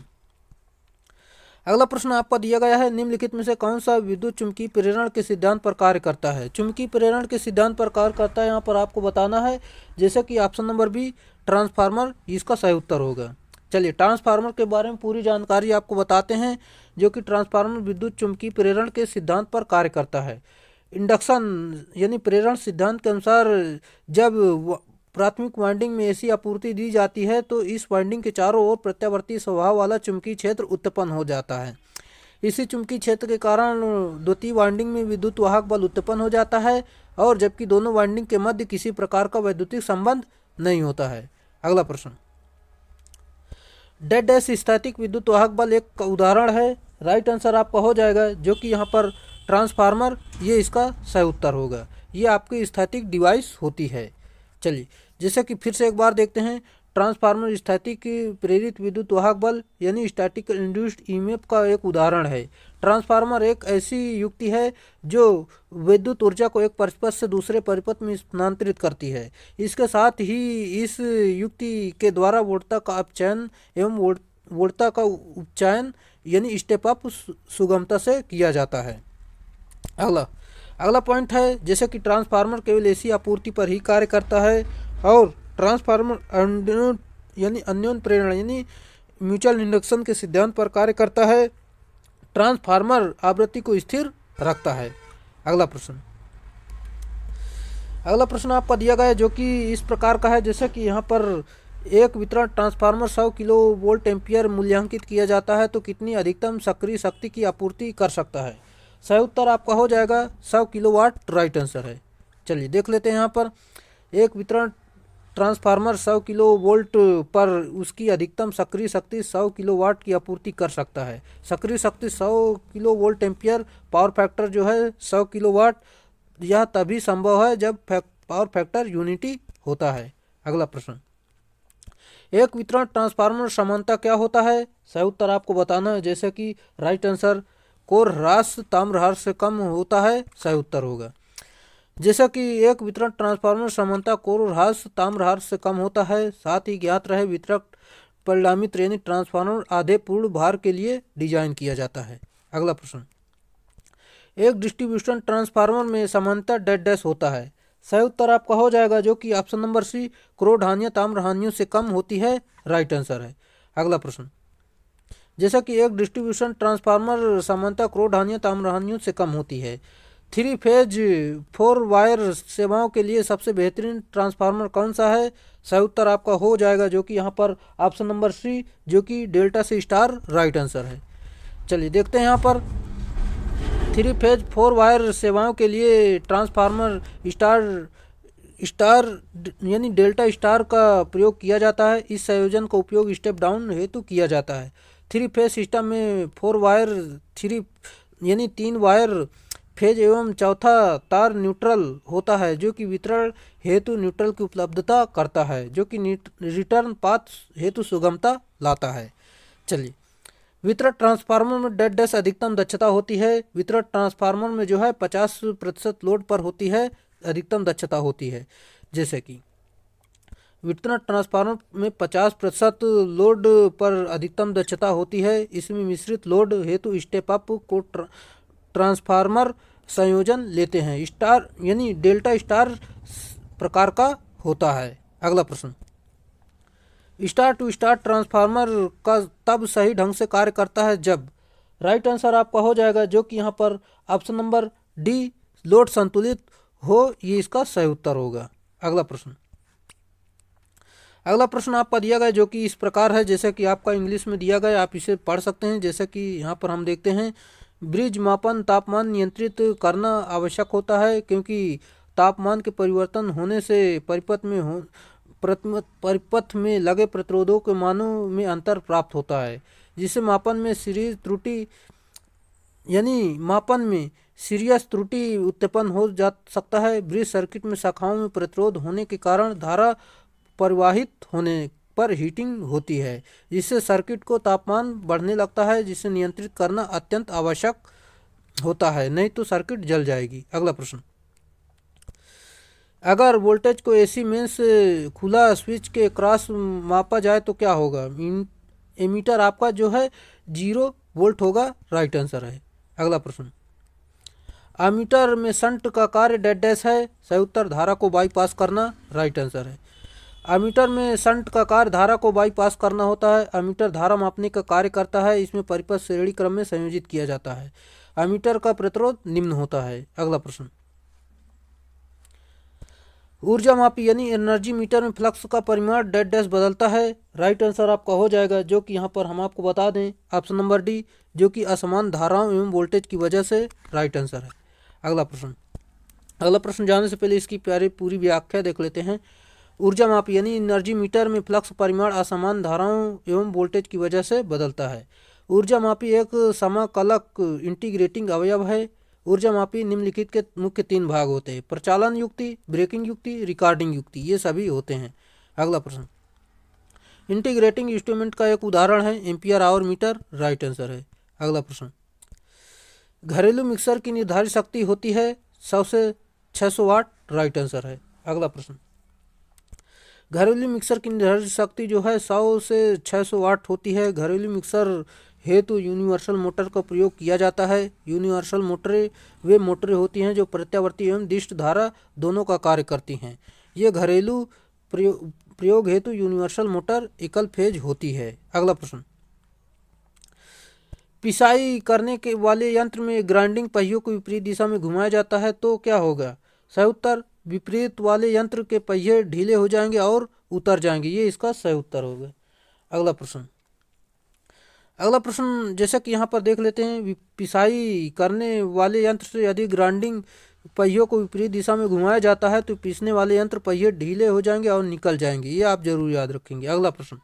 अगला प्रश्न आपका दिया गया है निम्नलिखित में से कौन सा विद्युत चुमकी प्रेरण के सिद्धांत पर कार्य करता है चुंबकीय प्रेरण के सिद्धांत पर कार्य करता है यहाँ पर आपको बताना है जैसे कि ऑप्शन नंबर बी ट्रांसफार्मर इसका सही उत्तर होगा चलिए ट्रांसफार्मर के बारे में पूरी जानकारी आपको बताते हैं जो कि ट्रांसफार्मर विद्युत चुंबकीय प्रेरण के सिद्धांत पर कार्य करता है इंडक्शन यानी प्रेरण सिद्धांत के अनुसार जब प्राथमिक वाइंडिंग में ऐसी आपूर्ति दी जाती है तो इस वाइंडिंग के चारों ओर प्रत्यावर्ती स्वभाव वाला चुंबकीय क्षेत्र उत्पन्न हो जाता है इसी चुंबकीय क्षेत्र के कारण द्वितीय वाइंडिंग में विद्युत वाहक बल उत्पन्न हो जाता है और जबकि दोनों वाइंडिंग के मध्य किसी प्रकार का वैद्युतिक संबंध नहीं होता है अगला प्रश्न डेड डैश स्थातिक विद्युत वाहक बल एक उदाहरण है राइट आंसर आपका हो जाएगा जो कि यहाँ पर ट्रांसफार्मर ये इसका सही उत्तर होगा ये आपकी स्थैतिक डिवाइस होती है चलिए जैसे कि फिर से एक बार देखते हैं ट्रांसफार्मर स्थैतिक प्रेरित विद्युत वाहक बल यानी स्टैटिक इंड्यूस्ड ईएमएफ का एक उदाहरण है ट्रांसफार्मर एक ऐसी युक्ति है जो विद्युत ऊर्जा को एक परिपथ से दूसरे परिपथ में स्थानांतरित करती है इसके साथ ही इस युक्ति के द्वारा वोल्टता का अपचयन एवं वोल्टता का उपचयन यानी स्टेप अप सुगमता से किया जाता है अगला अगला पॉइंट है जैसे कि ट्रांसफार्मर केवल एसी आपूर्ति पर ही कार्य करता है और ट्रांसफार्मर यानी अन्योन प्रेरणा यानी म्यूचुअल इंडक्शन के सिद्धांत पर कार्य करता है ट्रांसफार्मर आवृत्ति को स्थिर रखता है अगला प्रश्न अगला प्रश्न आपका दिया गया है जो कि इस प्रकार का है जैसे कि यहाँ पर एक वितरण ट्रांसफार्मर 100 किलो वोल्ट एम्पियर मूल्यांकित किया जाता है तो कितनी अधिकतम सक्रिय शक्ति की आपूर्ति कर सकता है सही उत्तर आपका हो जाएगा 100 किलो राइट आंसर है चलिए देख लेते हैं यहाँ पर एक वितरण ट्रांसफार्मर 100 किलो वोल्ट पर उसकी अधिकतम सक्रिय शक्ति 100 वाट की आपूर्ति कर सकता है सक्रिय शक्ति 100 kilo volt ampere power factor जो है 100 वाट यह तभी संभव है जब फैक, पावर फैक्टर यूनिटी होता है अगला प्रश्न एक वितरण ट्रांसफार्मर समानता क्या होता है सही उत्तर आपको बताना है जैसे कि राइट आंसर कोर ह्रास ह्रास से कम होता है सही उत्तर होगा जैसा कि एक वितरण ट्रांसफार्मर समानता ताम्र ह्रास से कम होता है साथ ही ज्ञात रहे वितरक परिणामी ट्रेनी ट्रांसफार्मर आधे पूर्ण भार के लिए डिजाइन किया जाता है अगला प्रश्न एक डिस्ट्रीब्यूशन ट्रांसफार्मर में समानता डेड डैश होता है सही उत्तर आपका हो जाएगा जो कि ऑप्शन नंबर सी क्रोड हानियाँ ताम्र हानियों से कम होती है राइट आंसर है अगला प्रश्न जैसा कि एक डिस्ट्रीब्यूशन ट्रांसफार्मर सामान्यता क्रोड हानियाँ ताम्र हानियों से कम होती है थ्री फेज फोर वायर सेवाओं के लिए सबसे बेहतरीन ट्रांसफार्मर कौन सा है सही उत्तर आपका हो जाएगा जो कि यहाँ पर ऑप्शन नंबर सी जो कि डेल्टा से स्टार राइट आंसर है चलिए देखते हैं यहाँ पर थ्री फेज फोर वायर सेवाओं के लिए ट्रांसफार्मर स्टार स्टार यानी डेल्टा स्टार का प्रयोग किया जाता है इस संयोजन का उपयोग स्टेप डाउन हेतु किया जाता है थ्री फेज सिस्टम में फोर वायर थ्री यानी तीन वायर फेज एवं चौथा तार न्यूट्रल होता है जो कि वितरण हेतु न्यूट्रल की उपलब्धता करता है जो कि रिटर्न पाथ हेतु सुगमता लाता है चलिए वितरण ट्रांसफार्मर में डेड डैश अधिकतम दक्षता होती है वितरण ट्रांसफार्मर में जो है पचास प्रतिशत लोड पर होती है अधिकतम दक्षता होती है जैसे कि वितरण ट्रांसफार्मर में पचास प्रतिशत लोड पर अधिकतम दक्षता होती है इसमें मिश्रित लोड हेतु स्टेप अप को ट्रांसफार्मर संयोजन लेते हैं स्टार यानी डेल्टा स्टार प्रकार का होता है अगला प्रश्न स्टार टू स्टार ट्रांसफार्मर का तब सही ढंग से कार्य करता है जब राइट आंसर आपका हो जाएगा जो कि यहाँ पर ऑप्शन नंबर डी लोड संतुलित हो ये इसका सही उत्तर होगा अगला प्रश्न अगला प्रश्न आपका दिया गया जो कि इस प्रकार है जैसे कि आपका इंग्लिश में दिया गया आप इसे पढ़ सकते हैं जैसे कि यहाँ पर हम देखते हैं ब्रिज मापन तापमान नियंत्रित करना आवश्यक होता है क्योंकि तापमान के परिवर्तन होने से परिपथ में हो परिपथ में लगे प्रतिरोधों के मानों में अंतर प्राप्त होता है जिसे मापन में सीरीज त्रुटि यानी मापन में सीरियस त्रुटि उत्पन्न हो जा सकता है ब्रिज सर्किट में शाखाओं में प्रतिरोध होने के कारण धारा प्रवाहित होने पर हीटिंग होती है जिससे सर्किट को तापमान बढ़ने लगता है जिसे नियंत्रित करना अत्यंत आवश्यक होता है नहीं तो सर्किट जल जाएगी अगला प्रश्न अगर वोल्टेज को एसी मेंस खुला स्विच के क्रॉस मापा जाए तो क्या होगा एमीटर आपका जो है जीरो वोल्ट होगा राइट आंसर है अगला प्रश्न अमीटर में संट का कार्य डेड डैश है सही उत्तर धारा को बाईपास करना राइट आंसर है अमीटर में संट का कार्य धारा को बाईपास करना होता है अमीटर धारा मापने का कार्य करता है इसमें परिपथ श्रेणी क्रम में संयोजित किया जाता है अमीटर का प्रतिरोध निम्न होता है अगला प्रश्न ऊर्जा मापी यानी एनर्जी मीटर में फ्लक्स का परिमाण डेड डैश बदलता है राइट आंसर आपका हो जाएगा जो कि यहाँ पर हम आपको बता दें ऑप्शन नंबर डी जो कि असमान धाराओं एवं वोल्टेज की वजह से राइट आंसर है अगला प्रश्न अगला प्रश्न जानने से पहले इसकी प्यारी पूरी व्याख्या देख लेते हैं ऊर्जा माप यानी एनर्जी मीटर में फ्लक्स परिमाण असमान धाराओं एवं वोल्टेज की वजह से बदलता है ऊर्जा मापी एक समाकलक इंटीग्रेटिंग अवयव है ऊर्जा मापी निम्नलिखित के मुख्य तीन भाग होते हैं प्रचालन युक्ति ब्रेकिंग युक्ति रिकॉर्डिंग युक्ति ये सभी होते हैं अगला प्रश्न इंटीग्रेटिंग इंस्ट्रूमेंट का एक उदाहरण है ampere hour meter right answer है अगला प्रश्न घरेलू मिक्सर की निर्धारित शक्ति होती है सौ से छः सौ वाट राइट आंसर है अगला प्रश्न घरेलू मिक्सर की निर्धारित शक्ति जो है सौ से छः सौ वाट होती है घरेलू मिक्सर हेतु यूनिवर्सल मोटर का प्रयोग किया जाता है यूनिवर्सल मोटरें वे मोटरें होती हैं जो प्रत्यावर्ती एवं दिष्ट धारा दोनों का कार्य करती हैं ये घरेलू प्रयोग प्रयोग हेतु यूनिवर्सल मोटर एकल फेज होती है अगला प्रश्न पिसाई करने के वाले यंत्र में ग्राइंडिंग पहियों को विपरीत दिशा में घुमाया जाता है तो क्या होगा सही उत्तर विपरीत वाले यंत्र के पहिए ढीले हो जाएंगे और उतर जाएंगे ये इसका सही उत्तर होगा अगला प्रश्न अगला प्रश्न जैसा कि यहाँ पर देख लेते हैं पिसाई करने वाले यंत्र से यदि ग्राइंडिंग पहियों को विपरीत दिशा में घुमाया जाता है तो पीसने वाले यंत्र पहिए ढीले हो जाएंगे और निकल जाएंगे ये आप जरूर याद रखेंगे अगला प्रश्न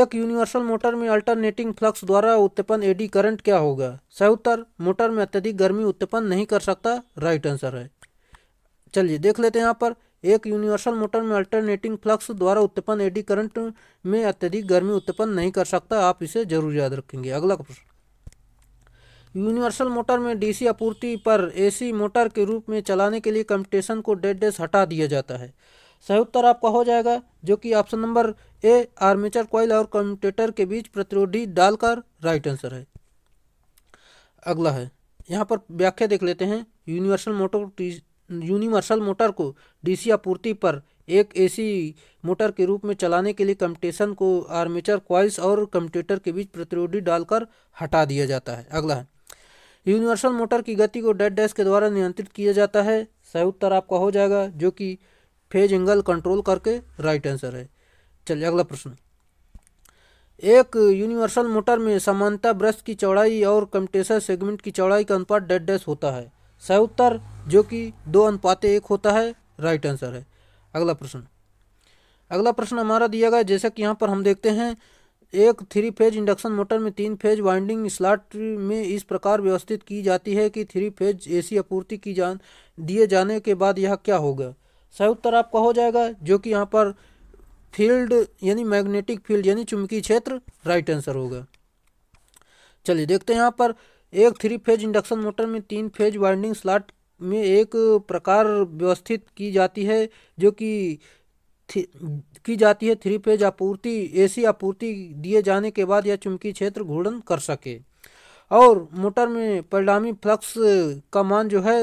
एक यूनिवर्सल मोटर में अल्टरनेटिंग फ्लक्स द्वारा उत्पन्न एडी करंट क्या होगा सही उत्तर मोटर में अत्यधिक गर्मी उत्पन्न नहीं कर सकता राइट आंसर है चलिए देख लेते हैं यहाँ पर एक यूनिवर्सल मोटर में अल्टरनेटिंग फ्लक्स द्वारा उत्पन्न एडी करंट में अत्यधिक गर्मी उत्पन्न नहीं कर सकता आप इसे जरूर याद रखेंगे अगला प्रश्न यूनिवर्सल मोटर में डीसी आपूर्ति पर एसी मोटर के रूप में चलाने के लिए कम्पटेशन को डेड डेस हटा दिया जाता है सही उत्तर आपका हो जाएगा जो कि option number A armature coil और कम्पटेटर के बीच प्रतिरोधी डालकर राइट आंसर है अगला है यहाँ पर व्याख्या देख लेते हैं यूनिवर्सल मोटर यूनिवर्सल मोटर को डीसी आपूर्ति पर एक एसी मोटर के रूप में चलाने के लिए कम्पटेशन को आर्मेचर क्वाइल्स और कम्पटेटर के बीच प्रतिरोधी डालकर हटा दिया जाता है अगला है यूनिवर्सल मोटर की गति को डेड डैश के द्वारा नियंत्रित किया जाता है सही उत्तर आपका हो जाएगा जो कि फेज एंगल कंट्रोल करके राइट आंसर है चलिए अगला प्रश्न एक यूनिवर्सल मोटर में समानता ब्रश की चौड़ाई और कम्पटेशन सेगमेंट की चौड़ाई का अनुपात डेड डैश होता है सही उत्तर जो कि दो अनुपात एक होता है राइट आंसर है अगला प्रश्न अगला प्रश्न हमारा दिया गया जैसा कि यहाँ पर हम देखते हैं एक थ्री फेज इंडक्शन मोटर में तीन फेज वाइंडिंग स्लॉट में इस प्रकार व्यवस्थित की जाती है कि थ्री फेज एसी आपूर्ति की जान दिए जाने के बाद यह क्या होगा सही उत्तर आपका हो जाएगा जो कि यहाँ पर फील्ड यानी मैग्नेटिक फील्ड यानी चुंबकीय क्षेत्र राइट आंसर होगा चलिए देखते हैं यहाँ पर एक थ्री फेज इंडक्शन मोटर में तीन फेज वाइंडिंग स्लॉट में एक प्रकार व्यवस्थित की जाती है जो कि की जाती है थ्री फेज आपूर्ति एसी आपूर्ति दिए जाने के बाद यह चुंबकीय क्षेत्र घूर्णन कर सके और मोटर में परिणामी फ्लक्स का मान जो है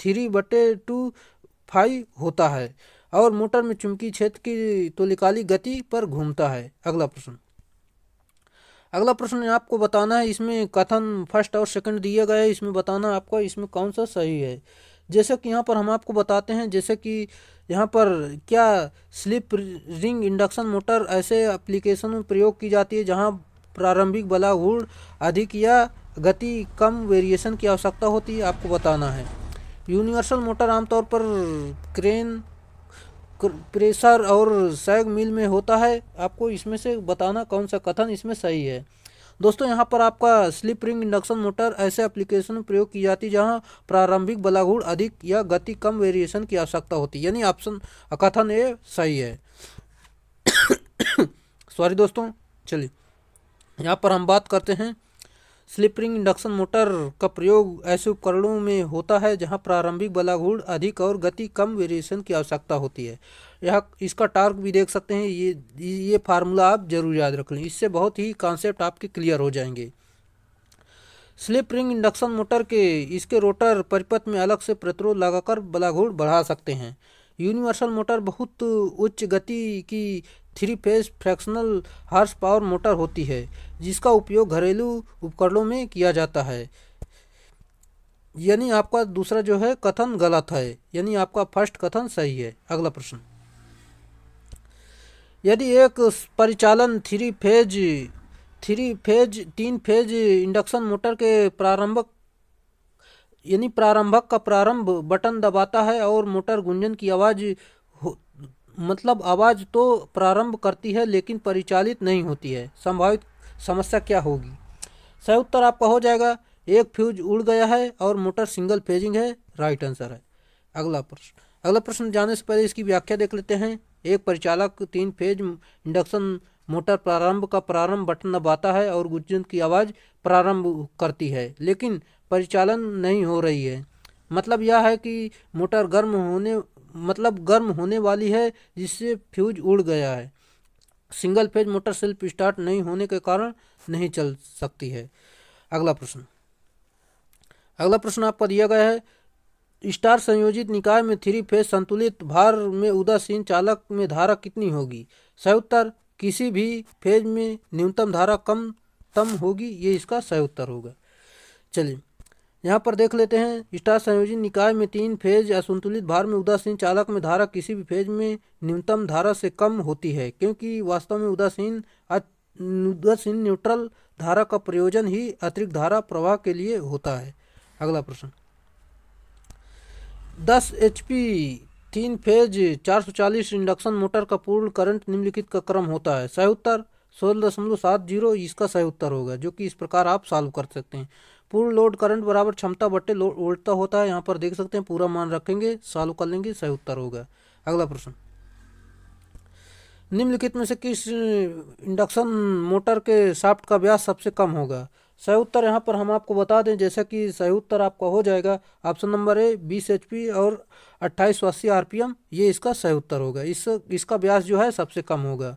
थ्री बटे टू फाइव होता है और मोटर में चुंबकीय क्षेत्र की तुलिकाली तो गति पर घूमता है अगला प्रश्न अगला प्रश्न आपको बताना है इसमें कथन फर्स्ट और सेकंड दिया गया है इसमें बताना आपको इसमें कौन सा सही है जैसे कि यहाँ पर हम आपको बताते हैं जैसे कि यहाँ पर क्या स्लिप रिंग इंडक्शन मोटर ऐसे एप्लीकेशन में प्रयोग की जाती है जहाँ प्रारंभिक बलाघूर्ण अधिक या गति कम वेरिएशन की आवश्यकता होती है आपको बताना है यूनिवर्सल मोटर आमतौर पर क्रेन प्रेशर और सैग मिल में होता है आपको इसमें से बताना कौन सा कथन इसमें सही है दोस्तों यहाँ पर आपका स्लिप रिंग इंडक्शन मोटर ऐसे एप्लीकेशन में प्रयोग की जाती है जहाँ प्रारंभिक बलागुड़ अधिक या गति कम वेरिएशन की आवश्यकता होती है यानी ऑप्शन कथन ए सही है सॉरी दोस्तों चलिए यहाँ पर हम बात करते हैं स्लिपरिंग इंडक्शन मोटर का प्रयोग ऐसे उपकरणों में होता है जहां प्रारंभिक बलाघूर्ण अधिक और गति कम वेरिएशन की आवश्यकता होती है यह इसका टार्क भी देख सकते हैं ये ये फार्मूला आप जरूर याद रख लें इससे बहुत ही कॉन्सेप्ट आपके क्लियर हो जाएंगे स्लिप रिंग इंडक्शन मोटर के इसके रोटर परिपथ में अलग से प्रतिरोध लगाकर बलाघूर्ण बढ़ा सकते हैं यूनिवर्सल मोटर बहुत उच्च गति की three phase fractional horse power motor होती है जिसका उपयोग घरेलू उपकरणों में किया जाता है यानी आपका दूसरा जो है कथन गलत है यानी आपका फर्स्ट कथन सही है अगला प्रश्न यदि एक परिचालन थ्री फेज थ्री फेज तीन फेज इंडक्शन मोटर के प्रारंभक यानी प्रारंभक का प्रारंभ बटन दबाता है और मोटर गुंजन की आवाज़ मतलब आवाज़ तो प्रारंभ करती है लेकिन परिचालित नहीं होती है संभावित समस्या क्या होगी सही उत्तर आपका हो जाएगा एक फ्यूज उड़ गया है और मोटर सिंगल फेजिंग है राइट आंसर है अगला प्रश्न अगला प्रश्न जाने से पहले इसकी व्याख्या देख लेते हैं एक परिचालक तीन फेज इंडक्शन मोटर प्रारंभ का प्रारंभ बटन दबाता है और गुजन की आवाज़ प्रारंभ करती है लेकिन परिचालन नहीं हो रही है मतलब यह है कि मोटर गर्म होने मतलब गर्म होने वाली है जिससे फ्यूज उड़ गया है single phase motor self start नहीं होने के कारण नहीं चल सकती है अगला प्रश्न अगला प्रश्न आपका दिया गया है स्टार संयोजित निकाय में थ्री फेज संतुलित भार में उदासीन चालक में धारा कितनी होगी उत्तर किसी भी फेज में न्यूनतम धारा कम तम होगी ये इसका उत्तर होगा चलिए यहाँ पर देख लेते हैं स्टार संयोजित निकाय में तीन फेज असंतुलित भार में उदासीन चालक में धारा किसी भी फेज में न्यूनतम धारा से कम होती है क्योंकि वास्तव में उदासीन उदासीन न्यूट्रल धारा का प्रयोजन ही अतिरिक्त धारा प्रवाह के लिए होता है अगला प्रश्न दस एच तीन फेज 440 इंडक्शन मोटर का पूर्ण करंट निम्नलिखित का क्रम होता है सही उत्तर सोलह दशमलव सात जीरो इसका सही उत्तर होगा जो कि इस प्रकार आप सॉल्व कर सकते हैं पूर्ण लोड करंट बराबर क्षमता बट्टे लोड उल्टा होता है यहाँ पर देख सकते हैं पूरा मान रखेंगे सॉल्व कर लेंगे सही उत्तर होगा अगला प्रश्न निम्नलिखित में से किस इंडक्शन मोटर के साफ्ट का व्यास सबसे कम होगा सही उत्तर यहाँ पर हम आपको बता दें जैसा कि सही उत्तर आपका हो जाएगा ऑप्शन नंबर ए बीस एच पी और अट्ठाईस सौ अस्सी आर पी एम ये इसका सही उत्तर होगा इस इसका व्यास जो है सबसे कम होगा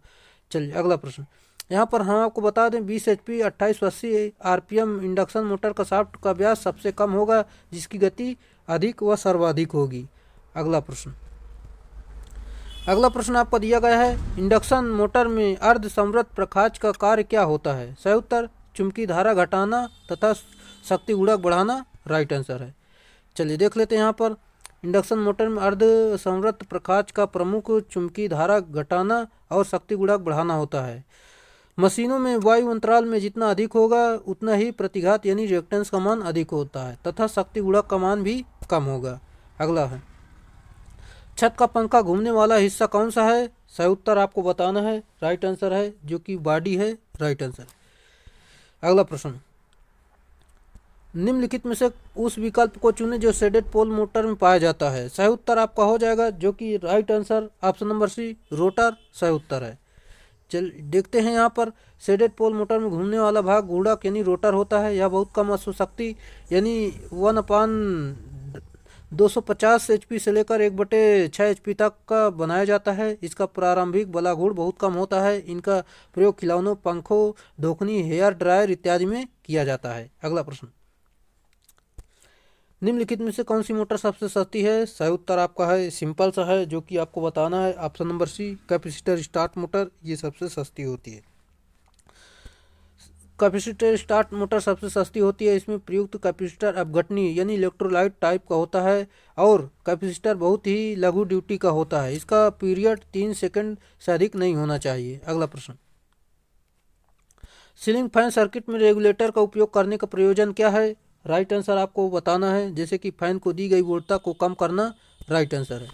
चलिए अगला प्रश्न यहाँ पर हम आपको बता दें बीस एच पी अट्ठाईस अस्सी R P M induction motor का साफ्ट का ब्याज सबसे कम होगा जिसकी गति अधिक व सर्वाधिक होगी अगला प्रश्न अगला प्रश्न आपको दिया गया है इंडक्शन मोटर में अर्ध समृद्ध प्रकाश का कार्य क्या होता है सही उत्तर चुमकी धारा घटाना तथा शक्ति गुणक बढ़ाना राइट आंसर है चलिए देख लेते हैं यहाँ पर इंडक्शन मोटर में अर्ध समृद्ध प्रकाश का प्रमुख चुमकी धारा घटाना और शक्ति गुणक बढ़ाना होता है मशीनों में वायु अंतराल में जितना अधिक होगा उतना ही प्रतिघात यानी रिएक्टेंस का मान अधिक होता है तथा शक्ति गुणक का मान भी कम होगा अगला है छत का पंखा घूमने वाला हिस्सा कौन सा है सही उत्तर आपको बताना है राइट आंसर है जो कि बॉडी है राइट आंसर अगला प्रश्न निम्नलिखित में से उस विकल्प को चुने जो सेडेड पोल मोटर में पाया जाता है सही उत्तर आपका हो जाएगा जो कि right answer option number C rotor सही उत्तर है चल देखते हैं यहाँ पर सेडेड पोल मोटर में घूमने वाला भाग घोड़ा यानी रोटर होता है यह बहुत कम शक्ति यानी वन अपान 250 पी से लेकर एक बटे छः पी तक का बनाया जाता है इसका प्रारंभिक बलाघूड़ बहुत कम होता है इनका प्रयोग खिलौनों पंखों धोखनी हेयर ड्रायर इत्यादि में किया जाता है अगला प्रश्न निम्नलिखित में से कौन सी मोटर सबसे सस्ती है सही उत्तर आपका है सिंपल सा है जो कि आपको बताना है option number C capacitor start motor ये सबसे सस्ती होती है कैपेसिटर स्टार्ट मोटर सबसे सस्ती होती है इसमें प्रयुक्त कैपेसिटर अपघटनीय यानी इलेक्ट्रोलाइट टाइप का होता है और कैपेसिटर बहुत ही लघु ड्यूटी का होता है इसका पीरियड तीन सेकंड से अधिक नहीं होना चाहिए अगला प्रश्न सीलिंग फैन सर्किट में रेगुलेटर का उपयोग करने का प्रयोजन क्या है राइट आंसर आपको बताना है जैसे कि फैन को दी गई वोल्टता को कम करना राइट आंसर है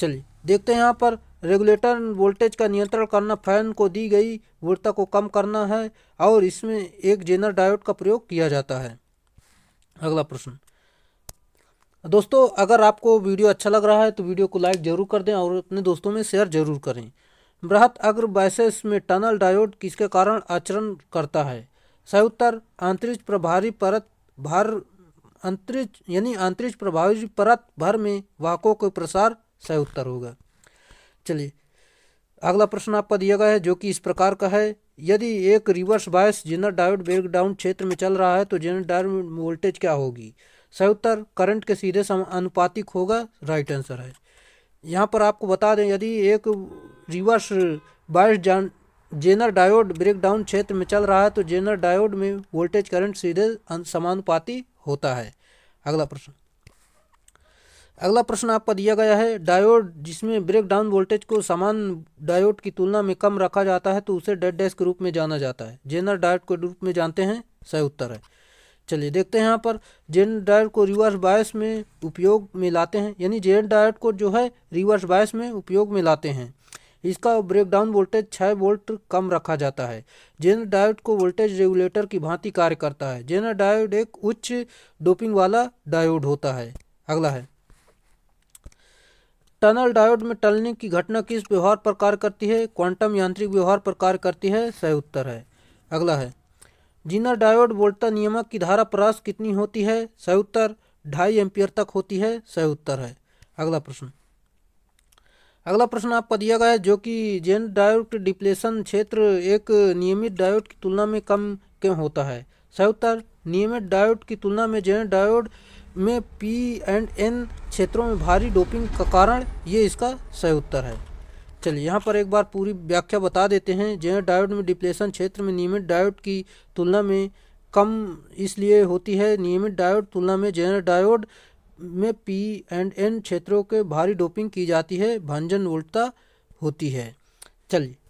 चलिए देखते हैं यहाँ पर रेगुलेटर वोल्टेज का नियंत्रण करना फैन को दी गई वोल्टता को कम करना है और इसमें एक जेनर डायोड का प्रयोग किया जाता है अगला प्रश्न दोस्तों अगर आपको वीडियो अच्छा लग रहा है तो वीडियो को लाइक ज़रूर कर दें और अपने दोस्तों में शेयर जरूर करें बृहत अग्र बाइसेस में टनल डायोड किसके कारण आचरण करता है सही उत्तर आंतरिक प्रभारी परत भर अंतरिक्ष यानी अंतरिक्ष प्रभावित परत भर में वाहकों का प्रसार सही उत्तर होगा चलिए अगला प्रश्न आपका दिया गया है जो कि इस प्रकार का है यदि एक reverse bias Zener diode breakdown क्षेत्र में चल रहा है तो जेनर डायोड वोल्टेज क्या होगी सही उत्तर करंट के सीधे अनुपातिक होगा राइट आंसर है यहाँ पर आपको बता दें यदि एक reverse bias Zener diode breakdown क्षेत्र में चल रहा है तो जेनर डायोड में वोल्टेज करंट सीधे समानुपाती होता है अगला प्रश्न अगला प्रश्न आपका दिया गया है डायोड जिसमें ब्रेकडाउन वोल्टेज को समान डायोड की तुलना में कम रखा जाता है तो उसे डेड डेस्क रूप में जाना जाता है जेनर डायोड के रूप में जानते हैं सही उत्तर है चलिए देखते हैं यहाँ पर जेन डायोड को रिवर्स बायस में उपयोग में लाते हैं यानी जेन डायोड को जो है रिवर्स बायस में उपयोग में लाते हैं इसका ब्रेकडाउन वोल्टेज 6 वोल्ट कम रखा जाता है जेनर डायोड को वोल्टेज रेगुलेटर की भांति कार्य करता है जेनर डायोड एक उच्च डोपिंग वाला डायोड होता है अगला है टनल डायोड में टलने की घटना किस व्यवहार पर कार्य करती है क्वांटम यांत्रिक व्यवहार पर कार्य करती है सही उत्तर है अगला है जीनर डायोड वोल्टा नियमक की धारा परास कितनी होती है सही उत्तर ढाई एम्पियर तक होती है सही उत्तर है अगला प्रश्न अगला प्रश्न आपका दिया गया है जो कि जेन डायोड डिप्लेशन क्षेत्र एक नियमित डायोड की तुलना में कम क्यों होता है सही उत्तर नियमित डायोड की तुलना में जेन डायोड में पी एंड एन क्षेत्रों में भारी डोपिंग का कारण ये इसका सही उत्तर है चलिए यहाँ पर एक बार पूरी व्याख्या बता देते हैं जेन डायोड में डिप्लेशन क्षेत्र में नियमित डायोड की तुलना में कम इसलिए होती है नियमित डायोड तुलना में जेनर डायोड में पी एंड एन क्षेत्रों के भारी डोपिंग की जाती है भंजन उल्टा होती है चलिए